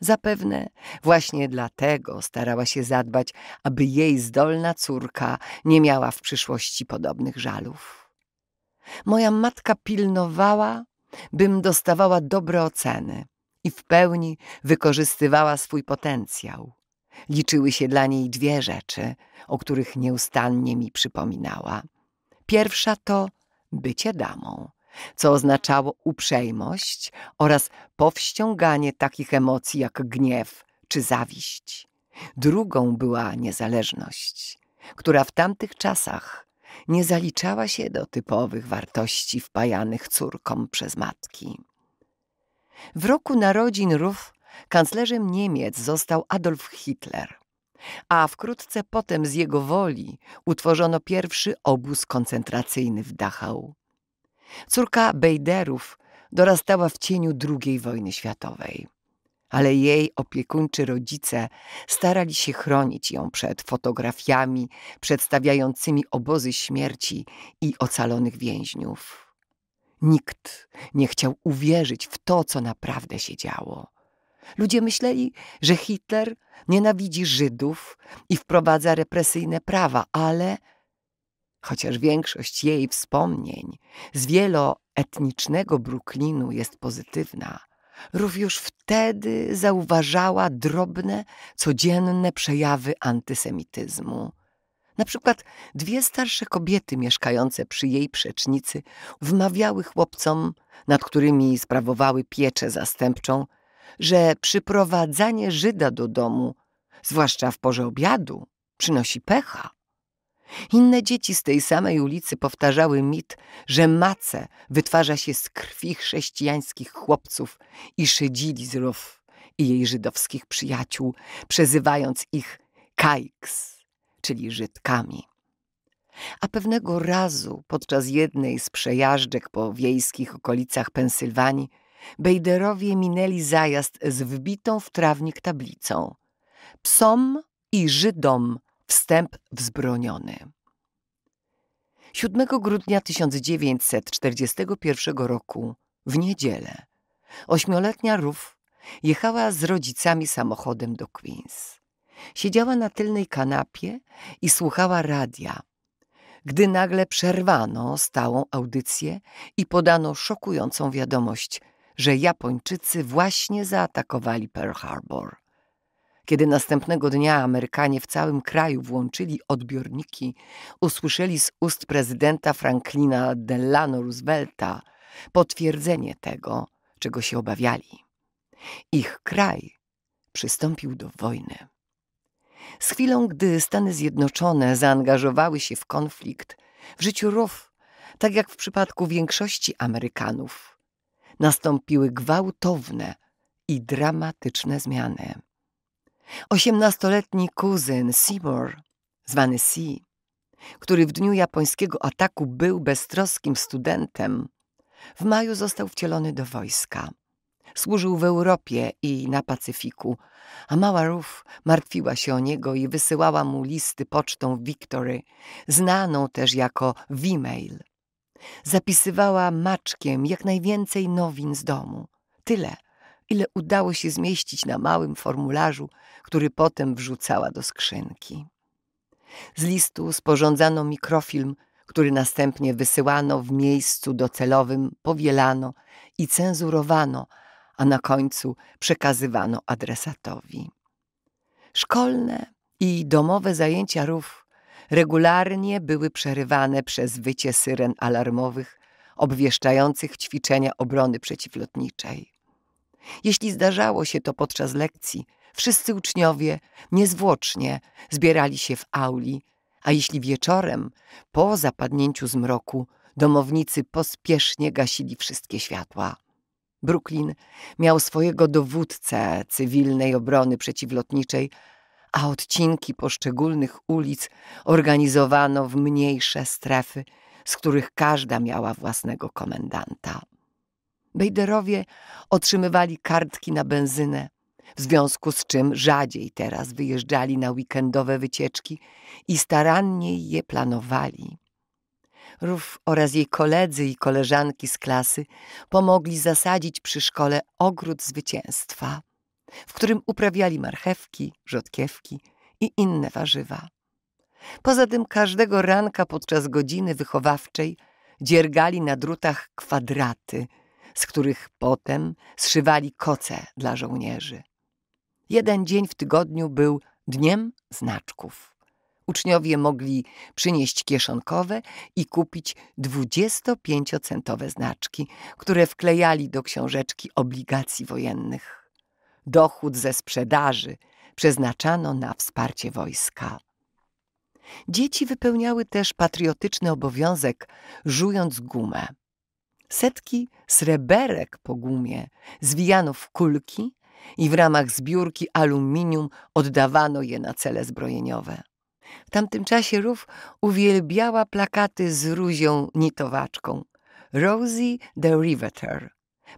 Zapewne właśnie dlatego starała się zadbać, aby jej zdolna córka nie miała w przyszłości podobnych żalów. Moja matka pilnowała, bym dostawała dobre oceny i w pełni wykorzystywała swój potencjał. Liczyły się dla niej dwie rzeczy, o których nieustannie mi przypominała. Pierwsza to bycie damą, co oznaczało uprzejmość oraz powściąganie takich emocji jak gniew czy zawiść. Drugą była niezależność, która w tamtych czasach nie zaliczała się do typowych wartości wpajanych córkom przez matki. W roku narodzin Ruf kanclerzem Niemiec został Adolf Hitler a wkrótce potem z jego woli utworzono pierwszy obóz koncentracyjny w Dachau. Córka Bejderów dorastała w cieniu II wojny światowej, ale jej opiekuńczy rodzice starali się chronić ją przed fotografiami przedstawiającymi obozy śmierci i ocalonych więźniów. Nikt nie chciał uwierzyć w to, co naprawdę się działo. Ludzie myśleli, że Hitler nienawidzi Żydów i wprowadza represyjne prawa, ale chociaż większość jej wspomnień z wieloetnicznego Brooklynu jest pozytywna, Rów już wtedy zauważała drobne, codzienne przejawy antysemityzmu. Na przykład dwie starsze kobiety mieszkające przy jej przecznicy wmawiały chłopcom, nad którymi sprawowały pieczę zastępczą, że przyprowadzanie Żyda do domu, zwłaszcza w porze obiadu, przynosi pecha. Inne dzieci z tej samej ulicy powtarzały mit, że mace wytwarza się z krwi chrześcijańskich chłopców i szydzili z Rów i jej żydowskich przyjaciół, przezywając ich kajks, czyli Żydkami. A pewnego razu podczas jednej z przejażdżek po wiejskich okolicach Pensylwanii Bejderowie minęli zajazd z wbitą w trawnik tablicą. Psom i Żydom wstęp wzbroniony. 7 grudnia 1941 roku, w niedzielę, ośmioletnia Ruf jechała z rodzicami samochodem do Queens. Siedziała na tylnej kanapie i słuchała radia, gdy nagle przerwano stałą audycję i podano szokującą wiadomość – że Japończycy właśnie zaatakowali Pearl Harbor. Kiedy następnego dnia Amerykanie w całym kraju włączyli odbiorniki, usłyszeli z ust prezydenta Franklina Delano Roosevelta potwierdzenie tego, czego się obawiali. Ich kraj przystąpił do wojny. Z chwilą, gdy Stany Zjednoczone zaangażowały się w konflikt, w życiu rów, tak jak w przypadku większości Amerykanów, nastąpiły gwałtowne i dramatyczne zmiany. Osiemnastoletni kuzyn Seymour, zwany Si, który w dniu japońskiego ataku był beztroskim studentem, w maju został wcielony do wojska. Służył w Europie i na Pacyfiku, a mała Ruf martwiła się o niego i wysyłała mu listy pocztą Victory, znaną też jako V-mail. Zapisywała maczkiem jak najwięcej nowin z domu. Tyle, ile udało się zmieścić na małym formularzu, który potem wrzucała do skrzynki. Z listu sporządzano mikrofilm, który następnie wysyłano w miejscu docelowym, powielano i cenzurowano, a na końcu przekazywano adresatowi. Szkolne i domowe zajęcia rów regularnie były przerywane przez wycie syren alarmowych obwieszczających ćwiczenia obrony przeciwlotniczej. Jeśli zdarzało się to podczas lekcji, wszyscy uczniowie niezwłocznie zbierali się w auli, a jeśli wieczorem, po zapadnięciu zmroku, domownicy pospiesznie gasili wszystkie światła. Brooklyn miał swojego dowódcę cywilnej obrony przeciwlotniczej, a odcinki poszczególnych ulic organizowano w mniejsze strefy, z których każda miała własnego komendanta. Bejderowie otrzymywali kartki na benzynę, w związku z czym rzadziej teraz wyjeżdżali na weekendowe wycieczki i staranniej je planowali. Rów oraz jej koledzy i koleżanki z klasy pomogli zasadzić przy szkole ogród zwycięstwa w którym uprawiali marchewki, rzodkiewki i inne warzywa. Poza tym każdego ranka podczas godziny wychowawczej dziergali na drutach kwadraty, z których potem zszywali koce dla żołnierzy. Jeden dzień w tygodniu był dniem znaczków. Uczniowie mogli przynieść kieszonkowe i kupić 25-centowe znaczki, które wklejali do książeczki obligacji wojennych dochód ze sprzedaży przeznaczano na wsparcie wojska. Dzieci wypełniały też patriotyczny obowiązek, żując gumę. Setki sreberek po gumie zwijano w kulki i w ramach zbiórki aluminium oddawano je na cele zbrojeniowe. W tamtym czasie Rów uwielbiała plakaty z ruzią nitowaczką Rosie the Riveter,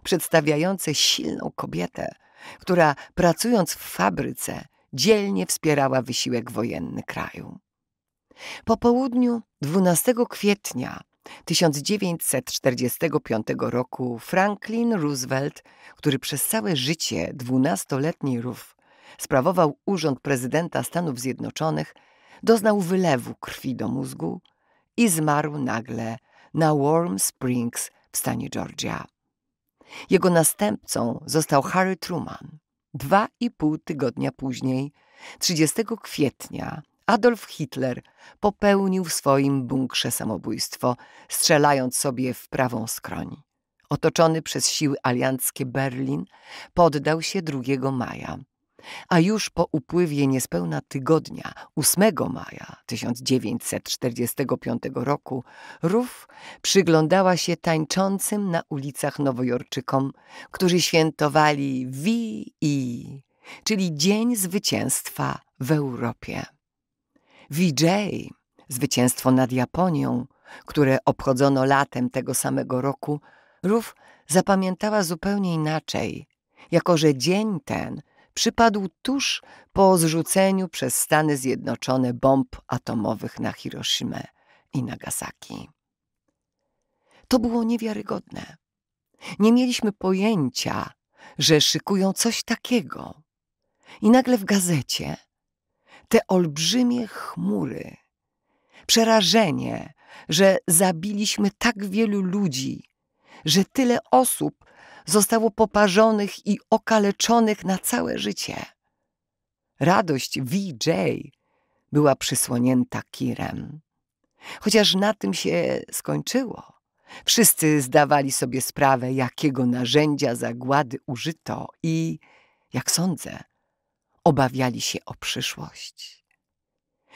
przedstawiające silną kobietę która pracując w fabryce dzielnie wspierała wysiłek wojenny kraju. Po południu 12 kwietnia 1945 roku Franklin Roosevelt, który przez całe życie dwunastoletni Rów sprawował urząd prezydenta Stanów Zjednoczonych, doznał wylewu krwi do mózgu i zmarł nagle na Warm Springs w stanie Georgia. Jego następcą został Harry Truman. Dwa i pół tygodnia później, 30 kwietnia, Adolf Hitler popełnił w swoim bunkrze samobójstwo, strzelając sobie w prawą skroń. Otoczony przez siły alianckie Berlin, poddał się 2 maja a już po upływie niespełna tygodnia, 8 maja 1945 roku, Ruf przyglądała się tańczącym na ulicach nowojorczykom, którzy świętowali VI, czyli Dzień Zwycięstwa w Europie. VJ, zwycięstwo nad Japonią, które obchodzono latem tego samego roku, Ruf zapamiętała zupełnie inaczej, jako że dzień ten – przypadł tuż po zrzuceniu przez Stany Zjednoczone bomb atomowych na Hiroshimę i Nagasaki. To było niewiarygodne. Nie mieliśmy pojęcia, że szykują coś takiego. I nagle w gazecie te olbrzymie chmury, przerażenie, że zabiliśmy tak wielu ludzi, że tyle osób zostało poparzonych i okaleczonych na całe życie. Radość VJ była przysłonięta kirem. Chociaż na tym się skończyło. Wszyscy zdawali sobie sprawę, jakiego narzędzia zagłady użyto i, jak sądzę, obawiali się o przyszłość.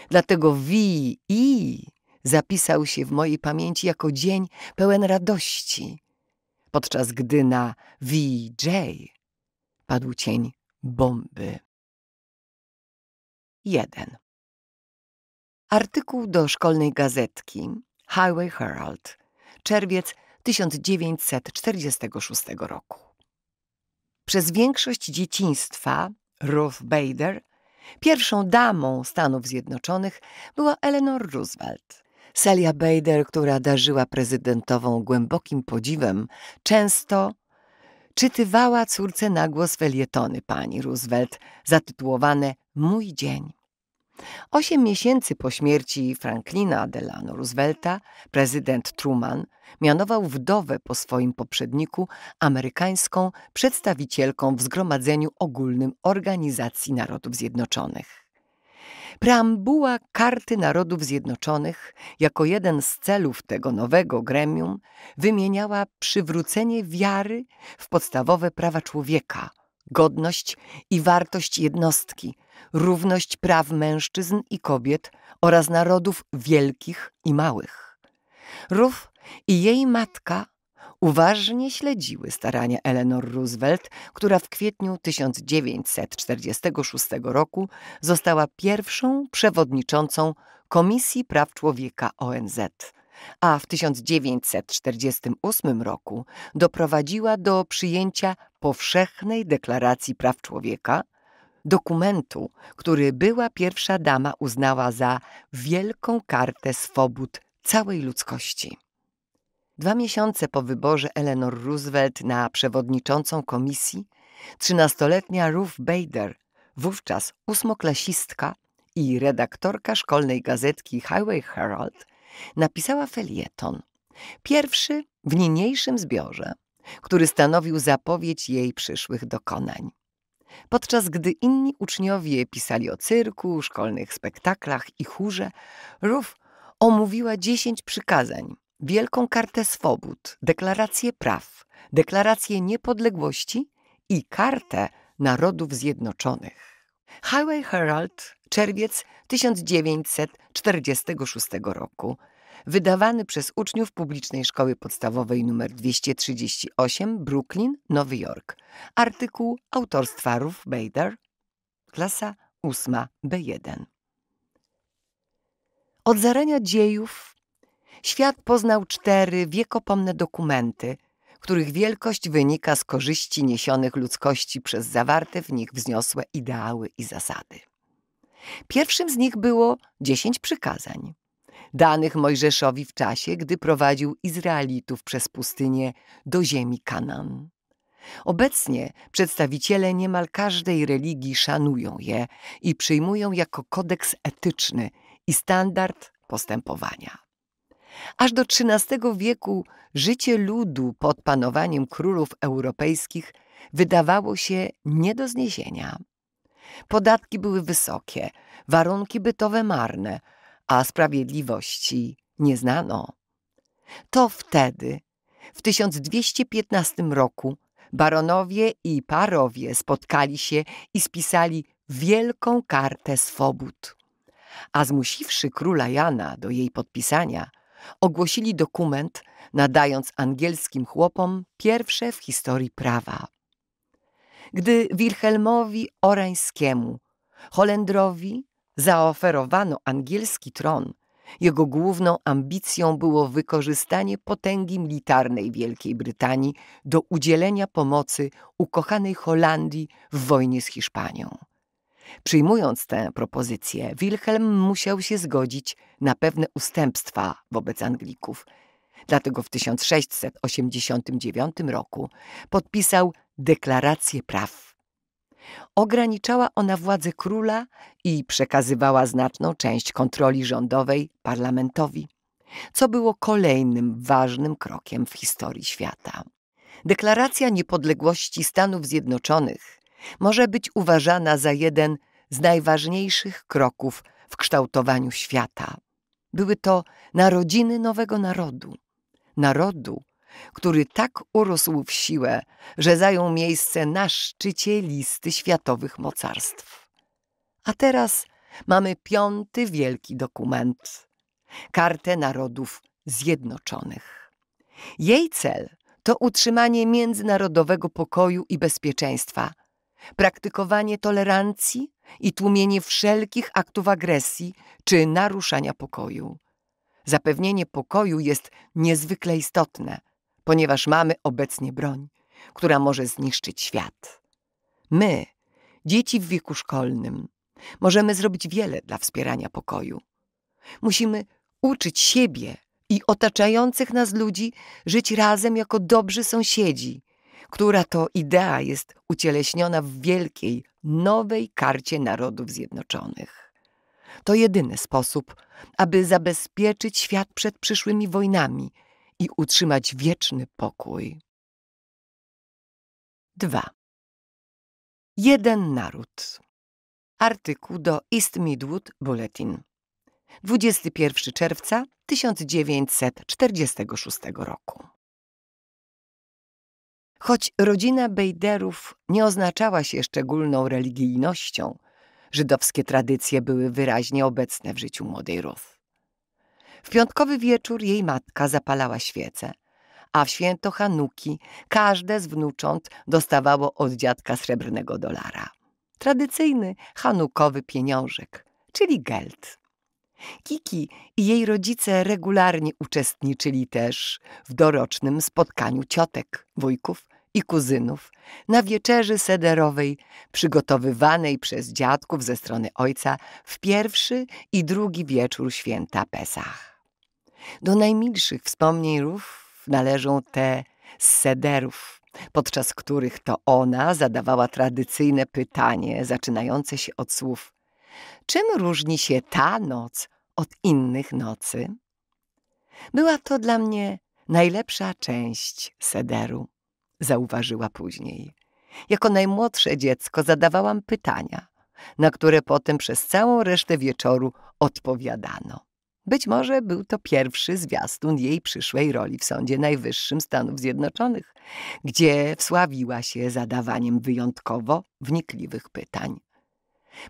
Dlatego VI zapisał się w mojej pamięci jako dzień pełen radości, podczas gdy na VJ padł cień bomby. 1. Artykuł do szkolnej gazetki Highway Herald, czerwiec 1946 roku. Przez większość dzieciństwa Ruth Bader, pierwszą damą Stanów Zjednoczonych, była Eleanor Roosevelt. Celia Bader, która darzyła prezydentową głębokim podziwem, często czytywała córce na głos felietony pani Roosevelt zatytułowane Mój dzień. Osiem miesięcy po śmierci Franklina Delano Roosevelta prezydent Truman mianował wdowę po swoim poprzedniku amerykańską przedstawicielką w Zgromadzeniu Ogólnym Organizacji Narodów Zjednoczonych. Preambuła Karty Narodów Zjednoczonych jako jeden z celów tego nowego gremium wymieniała przywrócenie wiary w podstawowe prawa człowieka, godność i wartość jednostki, równość praw mężczyzn i kobiet oraz narodów wielkich i małych. Rów i jej matka uważnie śledziły starania Eleanor Roosevelt, która w kwietniu 1946 roku została pierwszą przewodniczącą Komisji Praw Człowieka ONZ, a w 1948 roku doprowadziła do przyjęcia Powszechnej Deklaracji Praw Człowieka, dokumentu, który była pierwsza dama uznała za wielką kartę swobód całej ludzkości. Dwa miesiące po wyborze Eleanor Roosevelt na przewodniczącą komisji, trzynastoletnia Ruth Bader, wówczas ósmoklasistka i redaktorka szkolnej gazetki Highway Herald, napisała felieton. Pierwszy w niniejszym zbiorze, który stanowił zapowiedź jej przyszłych dokonań. Podczas gdy inni uczniowie pisali o cyrku, szkolnych spektaklach i chórze, Ruth omówiła dziesięć przykazań, Wielką Kartę Swobód, Deklarację Praw, Deklarację Niepodległości i Kartę Narodów Zjednoczonych. Highway Herald, czerwiec 1946 roku, wydawany przez uczniów publicznej szkoły podstawowej nr 238 Brooklyn, Nowy Jork. Artykuł autorstwa Ruth Bader, klasa 8 B1. Od zarania dziejów Świat poznał cztery wiekopomne dokumenty, których wielkość wynika z korzyści niesionych ludzkości przez zawarte w nich wzniosłe ideały i zasady. Pierwszym z nich było dziesięć przykazań, danych Mojżeszowi w czasie, gdy prowadził Izraelitów przez pustynię do ziemi Kanan. Obecnie przedstawiciele niemal każdej religii szanują je i przyjmują jako kodeks etyczny i standard postępowania. Aż do XIII wieku życie ludu pod panowaniem królów europejskich wydawało się nie do zniesienia. Podatki były wysokie, warunki bytowe marne, a sprawiedliwości nie znano. To wtedy, w 1215 roku, baronowie i parowie spotkali się i spisali wielką kartę swobód. A zmusiwszy króla Jana do jej podpisania – ogłosili dokument, nadając angielskim chłopom pierwsze w historii prawa. Gdy Wilhelmowi Orańskiemu, Holendrowi, zaoferowano angielski tron, jego główną ambicją było wykorzystanie potęgi militarnej Wielkiej Brytanii do udzielenia pomocy ukochanej Holandii w wojnie z Hiszpanią. Przyjmując tę propozycję, Wilhelm musiał się zgodzić na pewne ustępstwa wobec Anglików. Dlatego w 1689 roku podpisał Deklarację Praw. Ograniczała ona władzę króla i przekazywała znaczną część kontroli rządowej parlamentowi, co było kolejnym ważnym krokiem w historii świata. Deklaracja Niepodległości Stanów Zjednoczonych może być uważana za jeden z najważniejszych kroków w kształtowaniu świata. Były to narodziny nowego narodu. Narodu, który tak urósł w siłę, że zajął miejsce na szczycie listy światowych mocarstw. A teraz mamy piąty wielki dokument Kartę Narodów Zjednoczonych. Jej cel to utrzymanie międzynarodowego pokoju i bezpieczeństwa – praktykowanie tolerancji i tłumienie wszelkich aktów agresji czy naruszania pokoju. Zapewnienie pokoju jest niezwykle istotne, ponieważ mamy obecnie broń, która może zniszczyć świat. My, dzieci w wieku szkolnym, możemy zrobić wiele dla wspierania pokoju. Musimy uczyć siebie i otaczających nas ludzi żyć razem jako dobrzy sąsiedzi, która to idea jest ucieleśniona w wielkiej, nowej karcie Narodów Zjednoczonych. To jedyny sposób, aby zabezpieczyć świat przed przyszłymi wojnami i utrzymać wieczny pokój. 2. Jeden naród. Artykuł do East Midwood Bulletin. 21 czerwca 1946 roku. Choć rodzina Bejderów nie oznaczała się szczególną religijnością, żydowskie tradycje były wyraźnie obecne w życiu młodej Ruth. W piątkowy wieczór jej matka zapalała świece, a w święto Hanuki każde z wnucząt dostawało od dziadka srebrnego dolara. Tradycyjny hanukowy pieniążek, czyli geld. Kiki i jej rodzice regularnie uczestniczyli też w dorocznym spotkaniu ciotek, wujków i kuzynów na wieczerzy sederowej przygotowywanej przez dziadków ze strony ojca w pierwszy i drugi wieczór święta Pesach. Do najmilszych wspomnień rów należą te z sederów, podczas których to ona zadawała tradycyjne pytanie zaczynające się od słów Czym różni się ta noc od innych nocy? Była to dla mnie najlepsza część sederu zauważyła później. Jako najmłodsze dziecko zadawałam pytania, na które potem przez całą resztę wieczoru odpowiadano. Być może był to pierwszy zwiastun jej przyszłej roli w Sądzie Najwyższym Stanów Zjednoczonych, gdzie wsławiła się zadawaniem wyjątkowo wnikliwych pytań.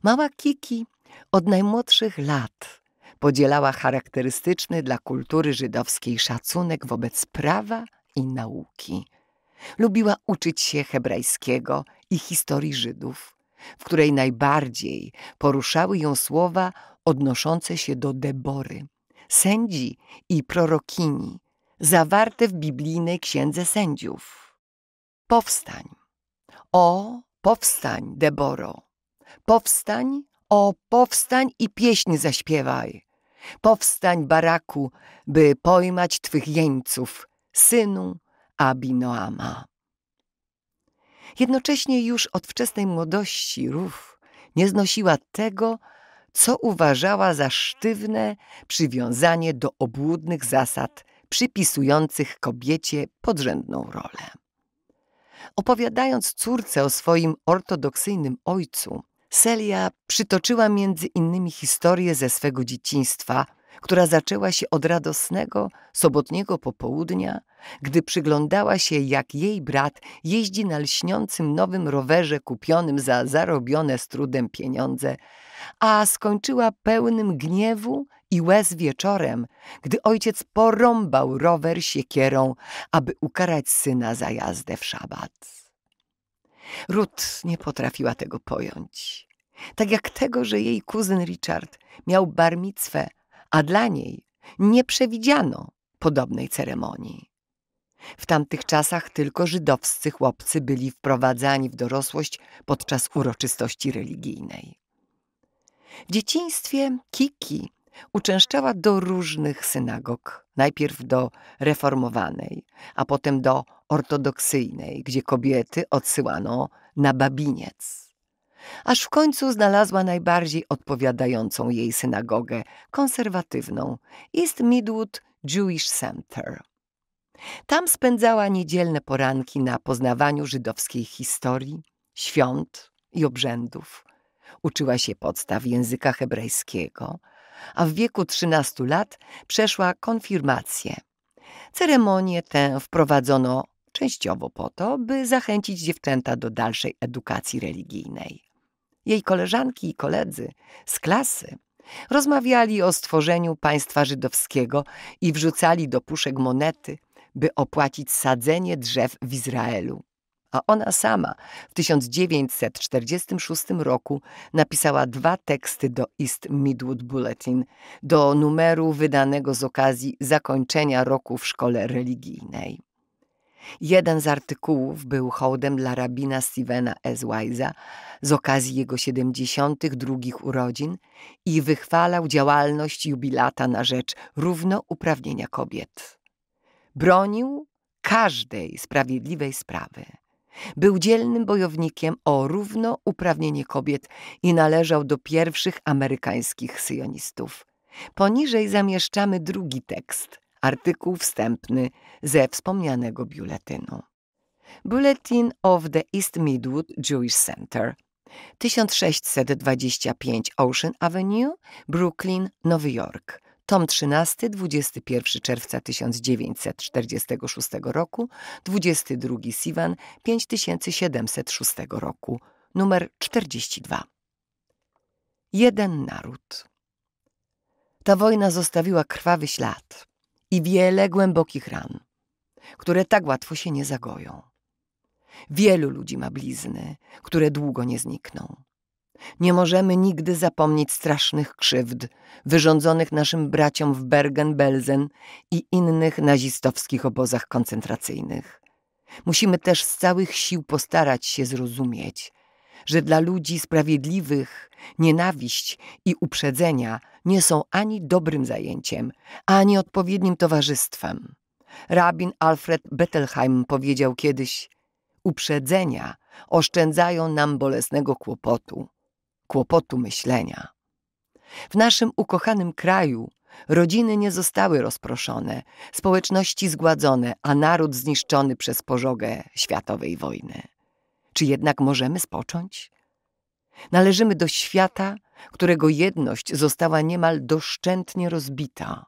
Mała Kiki od najmłodszych lat podzielała charakterystyczny dla kultury żydowskiej szacunek wobec prawa i nauki. Lubiła uczyć się hebrajskiego i historii Żydów, w której najbardziej poruszały ją słowa odnoszące się do Debory, sędzi i prorokini, zawarte w biblijnej Księdze Sędziów. Powstań. O, powstań, Deboro. Powstań, o, powstań i pieśń zaśpiewaj. Powstań, Baraku, by pojmać twych jeńców, synu Abinoama. Jednocześnie już od wczesnej młodości Ruf nie znosiła tego, co uważała za sztywne przywiązanie do obłudnych zasad przypisujących kobiecie podrzędną rolę. Opowiadając córce o swoim ortodoksyjnym ojcu, Celia przytoczyła między innymi historię ze swego dzieciństwa – która zaczęła się od radosnego, sobotniego popołudnia, gdy przyglądała się, jak jej brat jeździ na lśniącym nowym rowerze kupionym za zarobione z trudem pieniądze, a skończyła pełnym gniewu i łez wieczorem, gdy ojciec porąbał rower siekierą, aby ukarać syna za jazdę w szabat. Ruth nie potrafiła tego pojąć. Tak jak tego, że jej kuzyn Richard miał barmicwę, a dla niej nie przewidziano podobnej ceremonii. W tamtych czasach tylko żydowscy chłopcy byli wprowadzani w dorosłość podczas uroczystości religijnej. W dzieciństwie Kiki uczęszczała do różnych synagog, najpierw do reformowanej, a potem do ortodoksyjnej, gdzie kobiety odsyłano na babiniec aż w końcu znalazła najbardziej odpowiadającą jej synagogę, konserwatywną East Midwood Jewish Center. Tam spędzała niedzielne poranki na poznawaniu żydowskiej historii, świąt i obrzędów. Uczyła się podstaw języka hebrajskiego, a w wieku 13 lat przeszła konfirmację. Ceremonię tę wprowadzono częściowo po to, by zachęcić dziewczęta do dalszej edukacji religijnej. Jej koleżanki i koledzy z klasy rozmawiali o stworzeniu państwa żydowskiego i wrzucali do puszek monety, by opłacić sadzenie drzew w Izraelu. A ona sama w 1946 roku napisała dwa teksty do East Midwood Bulletin, do numeru wydanego z okazji zakończenia roku w szkole religijnej. Jeden z artykułów był hołdem dla rabina Stevena Wise'a z okazji jego 72 urodzin i wychwalał działalność jubilata na rzecz równouprawnienia kobiet. Bronił każdej sprawiedliwej sprawy. Był dzielnym bojownikiem o równouprawnienie kobiet i należał do pierwszych amerykańskich syjonistów. Poniżej zamieszczamy drugi tekst – Artykuł wstępny ze wspomnianego biuletynu. Bulletin of the East Midwood Jewish Center 1625 Ocean Avenue, Brooklyn, Nowy Jork. Tom 13, 21 czerwca 1946 roku, 22 Siwan 5706 roku, numer 42. Jeden naród. Ta wojna zostawiła krwawy ślad i wiele głębokich ran, które tak łatwo się nie zagoją. Wielu ludzi ma blizny, które długo nie znikną. Nie możemy nigdy zapomnieć strasznych krzywd wyrządzonych naszym braciom w Bergen-Belsen i innych nazistowskich obozach koncentracyjnych. Musimy też z całych sił postarać się zrozumieć, że dla ludzi sprawiedliwych nienawiść i uprzedzenia nie są ani dobrym zajęciem, ani odpowiednim towarzystwem. Rabin Alfred Bettelheim powiedział kiedyś: Uprzedzenia oszczędzają nam bolesnego kłopotu, kłopotu myślenia. W naszym ukochanym kraju rodziny nie zostały rozproszone, społeczności zgładzone, a naród zniszczony przez pożogę światowej wojny. Czy jednak możemy spocząć? Należymy do świata, którego jedność została niemal doszczętnie rozbita.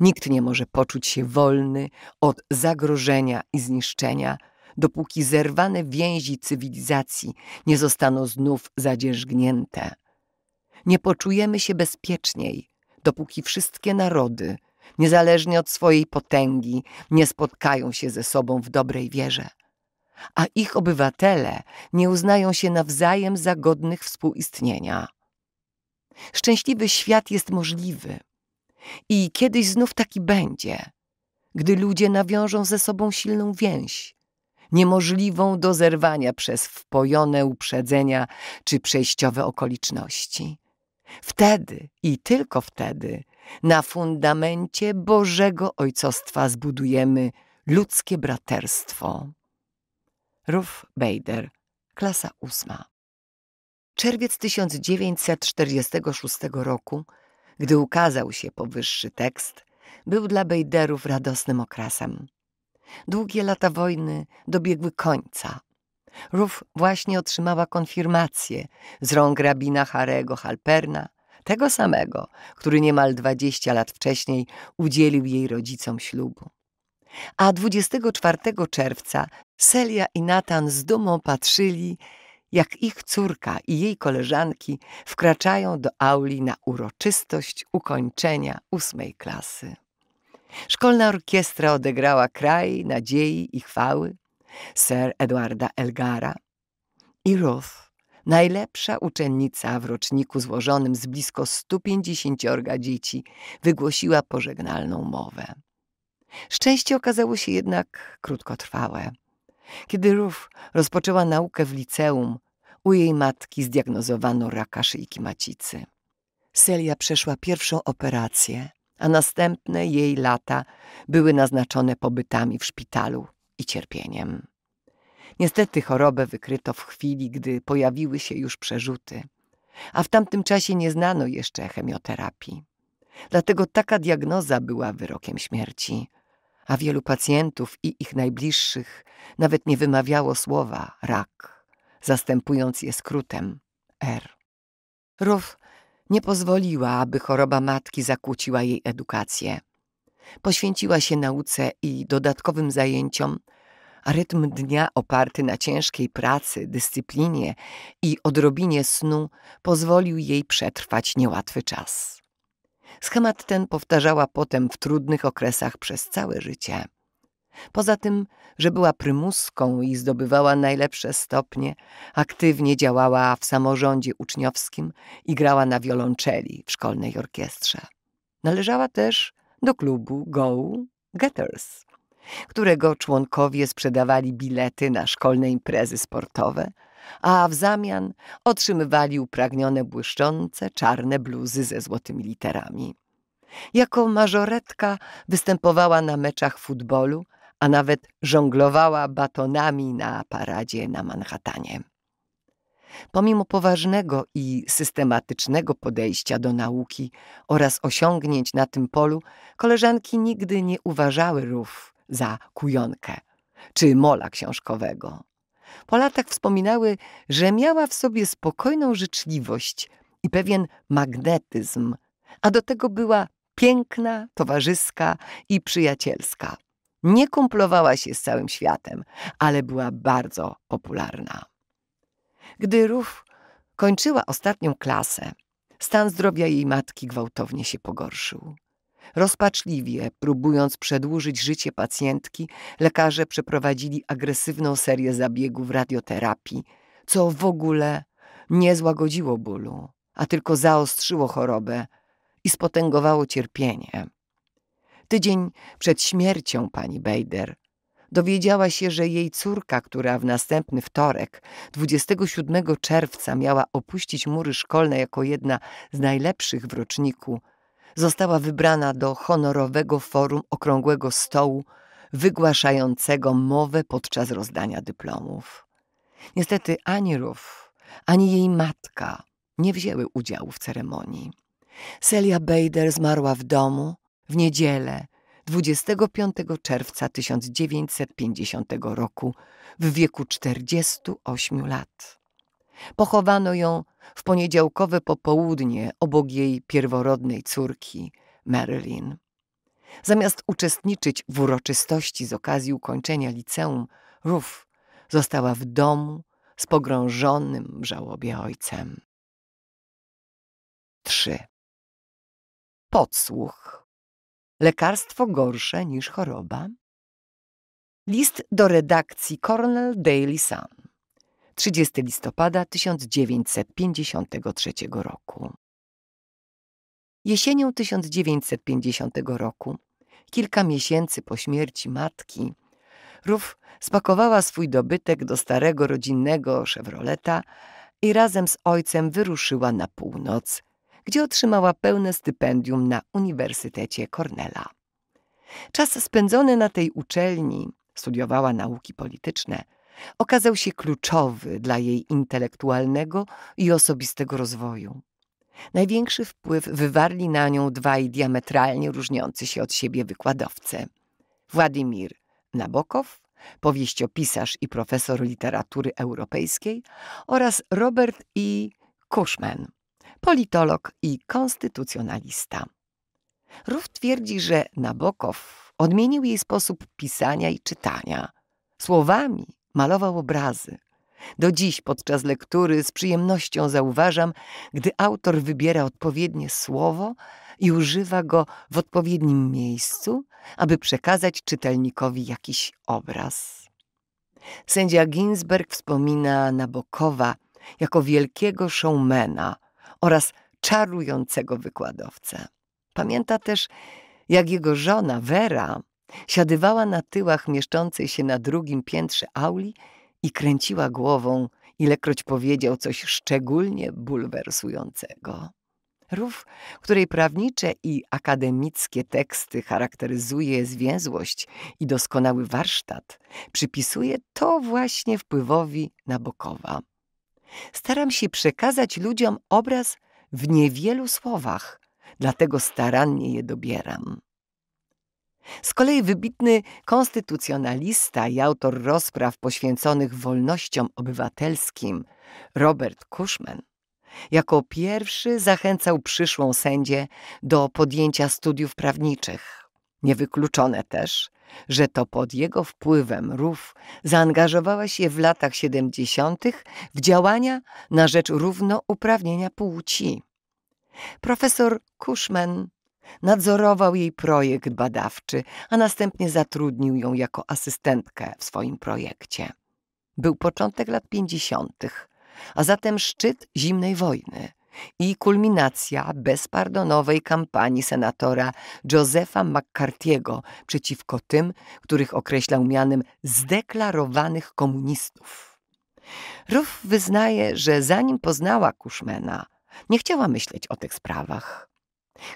Nikt nie może poczuć się wolny od zagrożenia i zniszczenia, dopóki zerwane więzi cywilizacji nie zostaną znów zadzierzgnięte. Nie poczujemy się bezpieczniej, dopóki wszystkie narody, niezależnie od swojej potęgi, nie spotkają się ze sobą w dobrej wierze a ich obywatele nie uznają się nawzajem za godnych współistnienia. Szczęśliwy świat jest możliwy i kiedyś znów taki będzie, gdy ludzie nawiążą ze sobą silną więź, niemożliwą do zerwania przez wpojone uprzedzenia czy przejściowe okoliczności. Wtedy i tylko wtedy na fundamencie Bożego Ojcostwa zbudujemy ludzkie braterstwo. Ruf Bader, klasa ósma. Czerwiec 1946 roku, gdy ukazał się powyższy tekst, był dla Bejderów radosnym okresem. Długie lata wojny dobiegły końca. Ruf właśnie otrzymała konfirmację z rąk rabina Harego Halperna, tego samego, który niemal dwadzieścia lat wcześniej udzielił jej rodzicom ślubu. A 24 czerwca Celia i Nathan z dumą patrzyli, jak ich córka i jej koleżanki wkraczają do auli na uroczystość ukończenia ósmej klasy. Szkolna orkiestra odegrała kraj nadziei i chwały Sir Edwarda Elgara i Ruth, najlepsza uczennica w roczniku złożonym z blisko 150 dzieci, wygłosiła pożegnalną mowę. Szczęście okazało się jednak krótkotrwałe. Kiedy Ruf rozpoczęła naukę w liceum, u jej matki zdiagnozowano raka szyjki macicy. Celia przeszła pierwszą operację, a następne jej lata były naznaczone pobytami w szpitalu i cierpieniem. Niestety chorobę wykryto w chwili, gdy pojawiły się już przerzuty, a w tamtym czasie nie znano jeszcze chemioterapii. Dlatego taka diagnoza była wyrokiem śmierci a wielu pacjentów i ich najbliższych nawet nie wymawiało słowa rak, zastępując je skrótem R. Rów nie pozwoliła, aby choroba matki zakłóciła jej edukację. Poświęciła się nauce i dodatkowym zajęciom, a rytm dnia oparty na ciężkiej pracy, dyscyplinie i odrobinie snu pozwolił jej przetrwać niełatwy czas. Schemat ten powtarzała potem w trudnych okresach przez całe życie. Poza tym, że była prymuską i zdobywała najlepsze stopnie, aktywnie działała w samorządzie uczniowskim i grała na wiolonczeli w szkolnej orkiestrze. Należała też do klubu Go Getters, którego członkowie sprzedawali bilety na szkolne imprezy sportowe – a w zamian otrzymywali upragnione błyszczące, czarne bluzy ze złotymi literami. Jako mażoretka występowała na meczach futbolu, a nawet żonglowała batonami na paradzie na Manhattanie. Pomimo poważnego i systematycznego podejścia do nauki oraz osiągnięć na tym polu, koleżanki nigdy nie uważały rów za kujonkę czy mola książkowego. Po latach wspominały, że miała w sobie spokojną życzliwość i pewien magnetyzm, a do tego była piękna, towarzyska i przyjacielska. Nie kumplowała się z całym światem, ale była bardzo popularna. Gdy Ruf kończyła ostatnią klasę, stan zdrowia jej matki gwałtownie się pogorszył. Rozpaczliwie, próbując przedłużyć życie pacjentki, lekarze przeprowadzili agresywną serię zabiegów radioterapii, co w ogóle nie złagodziło bólu, a tylko zaostrzyło chorobę i spotęgowało cierpienie. Tydzień przed śmiercią pani Bejder dowiedziała się, że jej córka, która w następny wtorek, 27 czerwca, miała opuścić mury szkolne jako jedna z najlepszych w roczniku, została wybrana do honorowego forum okrągłego stołu wygłaszającego mowę podczas rozdania dyplomów. Niestety ani Ruf, ani jej matka nie wzięły udziału w ceremonii. Celia Bader zmarła w domu w niedzielę 25 czerwca 1950 roku w wieku 48 lat. Pochowano ją w poniedziałkowe popołudnie obok jej pierworodnej córki, Marilyn. Zamiast uczestniczyć w uroczystości z okazji ukończenia liceum, Ruth została w domu z pogrążonym w żałobie ojcem. 3. Podsłuch. Lekarstwo gorsze niż choroba. List do redakcji Cornell Daily Sun. 30 listopada 1953 roku. Jesienią 1950 roku, kilka miesięcy po śmierci matki, Rów spakowała swój dobytek do starego rodzinnego Chevroleta i razem z ojcem wyruszyła na północ, gdzie otrzymała pełne stypendium na Uniwersytecie Cornella. Czas spędzony na tej uczelni, studiowała nauki polityczne – okazał się kluczowy dla jej intelektualnego i osobistego rozwoju. Największy wpływ wywarli na nią dwaj diametralnie różniący się od siebie wykładowcy. Władimir Nabokow, powieściopisarz i profesor literatury europejskiej oraz Robert i Cushman, politolog i konstytucjonalista. Rów twierdzi, że Nabokow odmienił jej sposób pisania i czytania. Słowami Malował obrazy. Do dziś podczas lektury z przyjemnością zauważam, gdy autor wybiera odpowiednie słowo i używa go w odpowiednim miejscu, aby przekazać czytelnikowi jakiś obraz. Sędzia Ginsberg wspomina Nabokowa jako wielkiego showmana oraz czarującego wykładowcę. Pamięta też, jak jego żona Vera Siadywała na tyłach mieszczącej się na drugim piętrze auli i kręciła głową, ilekroć powiedział coś szczególnie bulwersującego. Rów, której prawnicze i akademickie teksty charakteryzuje zwięzłość i doskonały warsztat, przypisuje to właśnie wpływowi Nabokowa. Staram się przekazać ludziom obraz w niewielu słowach, dlatego starannie je dobieram. Z kolei wybitny konstytucjonalista i autor rozpraw poświęconych wolnościom obywatelskim, Robert Cushman, jako pierwszy zachęcał przyszłą sędzię do podjęcia studiów prawniczych. Niewykluczone też, że to pod jego wpływem RUF zaangażowała się w latach 70. w działania na rzecz równouprawnienia płci. Profesor Cushman Nadzorował jej projekt badawczy, a następnie zatrudnił ją jako asystentkę w swoim projekcie. Był początek lat pięćdziesiątych, a zatem szczyt zimnej wojny i kulminacja bezpardonowej kampanii senatora Josepha McCartiego przeciwko tym, których określał mianem zdeklarowanych komunistów. Ruff wyznaje, że zanim poznała Kuszmena, nie chciała myśleć o tych sprawach.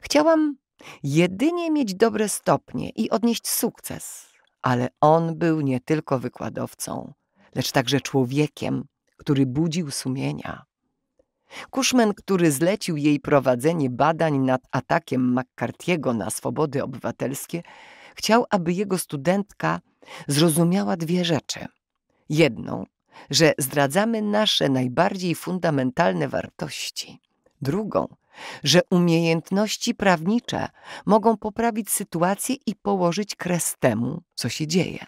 Chciałam Jedynie mieć dobre stopnie i odnieść sukces. Ale on był nie tylko wykładowcą, lecz także człowiekiem, który budził sumienia. Kuszmen, który zlecił jej prowadzenie badań nad atakiem McCarthy'ego na swobody obywatelskie, chciał, aby jego studentka zrozumiała dwie rzeczy. Jedną, że zdradzamy nasze najbardziej fundamentalne wartości. Drugą, że umiejętności prawnicze mogą poprawić sytuację i położyć kres temu, co się dzieje.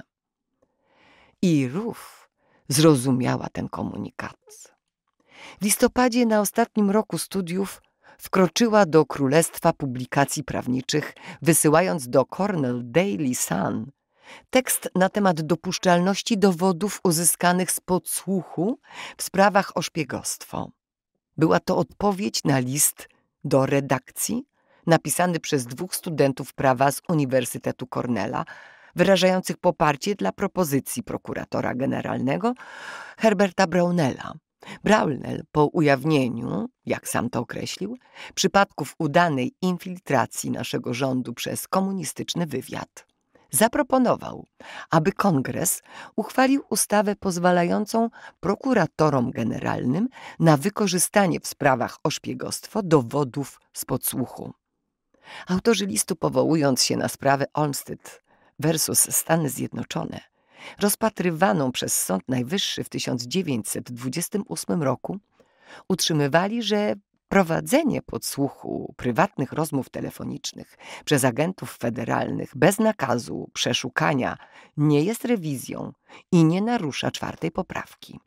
I Ruf zrozumiała ten komunikat. W listopadzie na ostatnim roku studiów wkroczyła do Królestwa Publikacji Prawniczych, wysyłając do Cornell Daily Sun tekst na temat dopuszczalności dowodów uzyskanych z podsłuchu w sprawach o szpiegostwo. Była to odpowiedź na list do redakcji napisany przez dwóch studentów prawa z Uniwersytetu Cornella, wyrażających poparcie dla propozycji prokuratora generalnego Herberta Braunella. Brownell po ujawnieniu, jak sam to określił, przypadków udanej infiltracji naszego rządu przez komunistyczny wywiad zaproponował, aby kongres uchwalił ustawę pozwalającą prokuratorom generalnym na wykorzystanie w sprawach o szpiegostwo dowodów z podsłuchu. Autorzy listu powołując się na sprawę Olmsted versus Stany Zjednoczone, rozpatrywaną przez Sąd Najwyższy w 1928 roku, utrzymywali, że Prowadzenie podsłuchu prywatnych rozmów telefonicznych przez agentów federalnych bez nakazu przeszukania nie jest rewizją i nie narusza czwartej poprawki.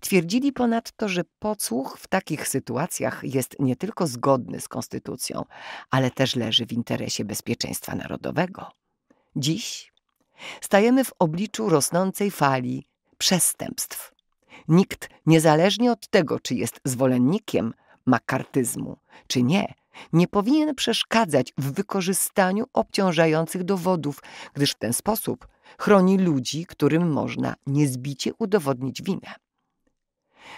Twierdzili ponadto, że podsłuch w takich sytuacjach jest nie tylko zgodny z konstytucją, ale też leży w interesie bezpieczeństwa narodowego. Dziś stajemy w obliczu rosnącej fali przestępstw. Nikt, niezależnie od tego, czy jest zwolennikiem makartyzmu, czy nie, nie powinien przeszkadzać w wykorzystaniu obciążających dowodów, gdyż w ten sposób chroni ludzi, którym można niezbicie udowodnić winę.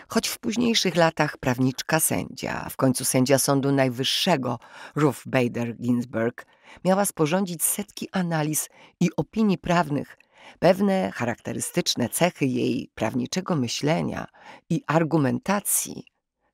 Choć w późniejszych latach prawniczka sędzia, a w końcu sędzia Sądu Najwyższego Ruth Bader Ginsburg, miała sporządzić setki analiz i opinii prawnych, pewne charakterystyczne cechy jej prawniczego myślenia i argumentacji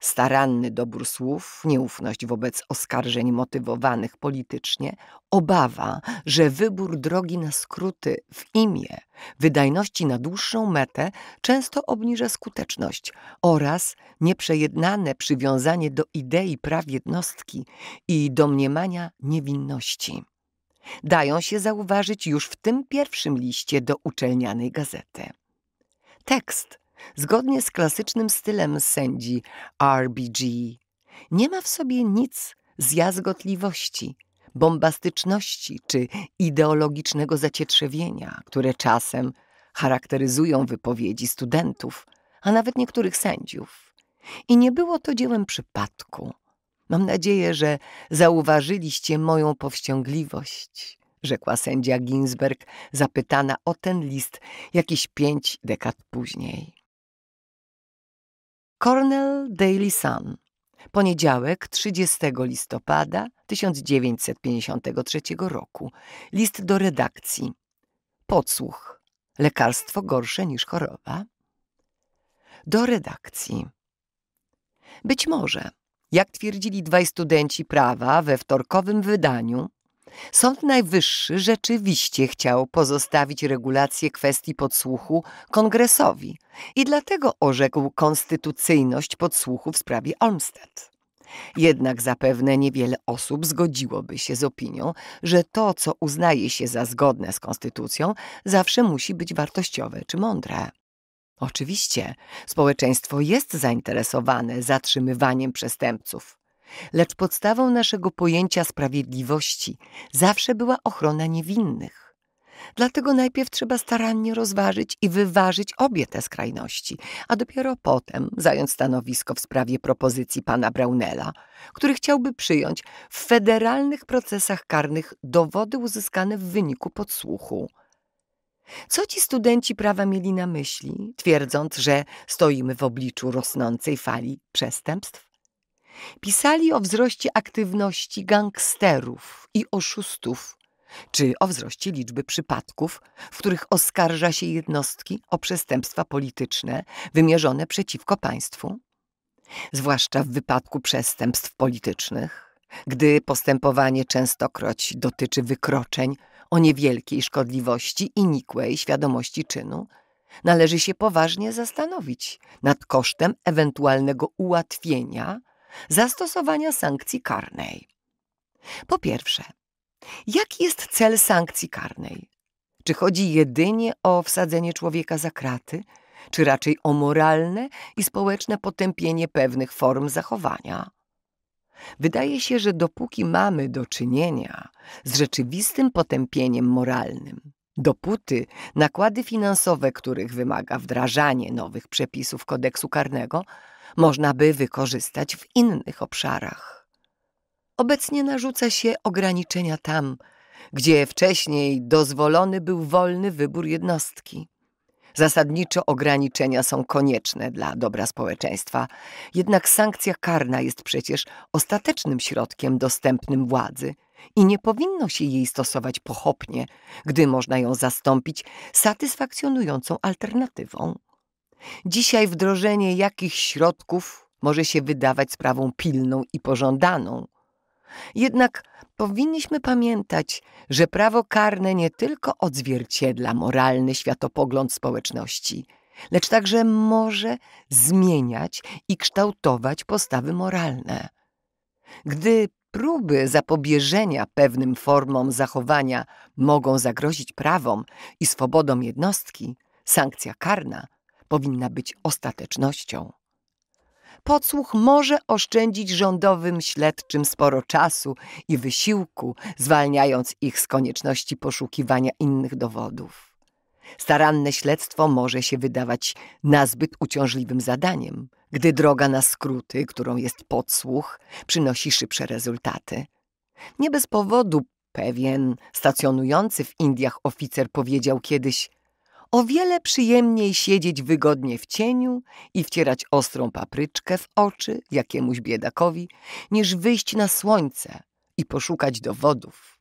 Staranny dobór słów, nieufność wobec oskarżeń motywowanych politycznie, obawa, że wybór drogi na skróty w imię wydajności na dłuższą metę często obniża skuteczność oraz nieprzejednane przywiązanie do idei praw jednostki i domniemania niewinności. Dają się zauważyć już w tym pierwszym liście do uczelnianej gazety. Tekst zgodnie z klasycznym stylem sędzi RBG. Nie ma w sobie nic z jazgotliwości, bombastyczności czy ideologicznego zacietrzewienia, które czasem charakteryzują wypowiedzi studentów, a nawet niektórych sędziów. I nie było to dziełem przypadku. Mam nadzieję, że zauważyliście moją powściągliwość, rzekła sędzia Ginsberg, zapytana o ten list jakieś pięć dekad później. Cornell Daily Sun, poniedziałek 30 listopada 1953 roku. List do redakcji. Podsłuch. Lekarstwo gorsze niż choroba? Do redakcji. Być może, jak twierdzili dwaj studenci prawa we wtorkowym wydaniu, Sąd Najwyższy rzeczywiście chciał pozostawić regulację kwestii podsłuchu kongresowi i dlatego orzekł konstytucyjność podsłuchu w sprawie Olmsted. Jednak zapewne niewiele osób zgodziłoby się z opinią, że to, co uznaje się za zgodne z konstytucją, zawsze musi być wartościowe czy mądre. Oczywiście społeczeństwo jest zainteresowane zatrzymywaniem przestępców, lecz podstawą naszego pojęcia sprawiedliwości zawsze była ochrona niewinnych. Dlatego najpierw trzeba starannie rozważyć i wyważyć obie te skrajności, a dopiero potem zająć stanowisko w sprawie propozycji pana Braunela, który chciałby przyjąć w federalnych procesach karnych dowody uzyskane w wyniku podsłuchu. Co ci studenci prawa mieli na myśli, twierdząc, że stoimy w obliczu rosnącej fali przestępstw? pisali o wzroście aktywności gangsterów i oszustów, czy o wzroście liczby przypadków, w których oskarża się jednostki o przestępstwa polityczne wymierzone przeciwko państwu, zwłaszcza w wypadku przestępstw politycznych, gdy postępowanie częstokroć dotyczy wykroczeń o niewielkiej szkodliwości i nikłej świadomości czynu, należy się poważnie zastanowić nad kosztem ewentualnego ułatwienia zastosowania sankcji karnej. Po pierwsze, jaki jest cel sankcji karnej? Czy chodzi jedynie o wsadzenie człowieka za kraty, czy raczej o moralne i społeczne potępienie pewnych form zachowania? Wydaje się, że dopóki mamy do czynienia z rzeczywistym potępieniem moralnym, dopóty nakłady finansowe, których wymaga wdrażanie nowych przepisów kodeksu karnego, można by wykorzystać w innych obszarach. Obecnie narzuca się ograniczenia tam, gdzie wcześniej dozwolony był wolny wybór jednostki. Zasadniczo ograniczenia są konieczne dla dobra społeczeństwa, jednak sankcja karna jest przecież ostatecznym środkiem dostępnym władzy i nie powinno się jej stosować pochopnie, gdy można ją zastąpić satysfakcjonującą alternatywą. Dzisiaj wdrożenie jakichś środków może się wydawać sprawą pilną i pożądaną. Jednak powinniśmy pamiętać, że prawo karne nie tylko odzwierciedla moralny światopogląd społeczności, lecz także może zmieniać i kształtować postawy moralne. Gdy próby zapobieżenia pewnym formom zachowania mogą zagrozić prawom i swobodom jednostki, sankcja karna – powinna być ostatecznością. Podsłuch może oszczędzić rządowym śledczym sporo czasu i wysiłku, zwalniając ich z konieczności poszukiwania innych dowodów. Staranne śledztwo może się wydawać nazbyt uciążliwym zadaniem, gdy droga na skróty, którą jest podsłuch, przynosi szybsze rezultaty. Nie bez powodu pewien stacjonujący w Indiach oficer powiedział kiedyś – o wiele przyjemniej siedzieć wygodnie w cieniu i wcierać ostrą papryczkę w oczy jakiemuś biedakowi, niż wyjść na słońce i poszukać dowodów.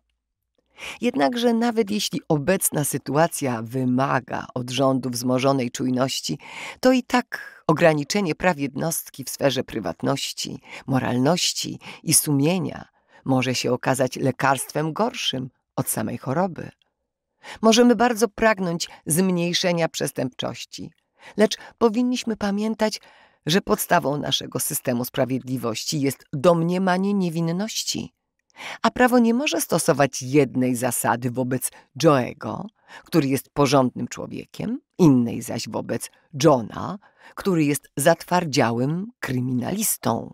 Jednakże nawet jeśli obecna sytuacja wymaga od rządu wzmożonej czujności, to i tak ograniczenie praw jednostki w sferze prywatności, moralności i sumienia może się okazać lekarstwem gorszym od samej choroby. Możemy bardzo pragnąć zmniejszenia przestępczości, lecz powinniśmy pamiętać, że podstawą naszego systemu sprawiedliwości jest domniemanie niewinności. A prawo nie może stosować jednej zasady wobec Joego, który jest porządnym człowiekiem, innej zaś wobec Johna, który jest zatwardziałym kryminalistą.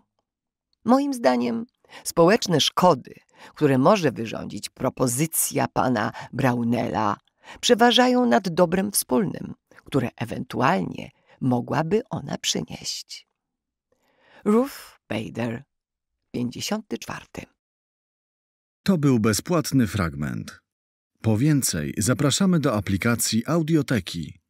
Moim zdaniem społeczne szkody, które może wyrządzić propozycja pana Braunela, przeważają nad dobrem wspólnym, które ewentualnie mogłaby ona przynieść. Ruth Bader, 54. To był bezpłatny fragment. Po więcej zapraszamy do aplikacji Audioteki.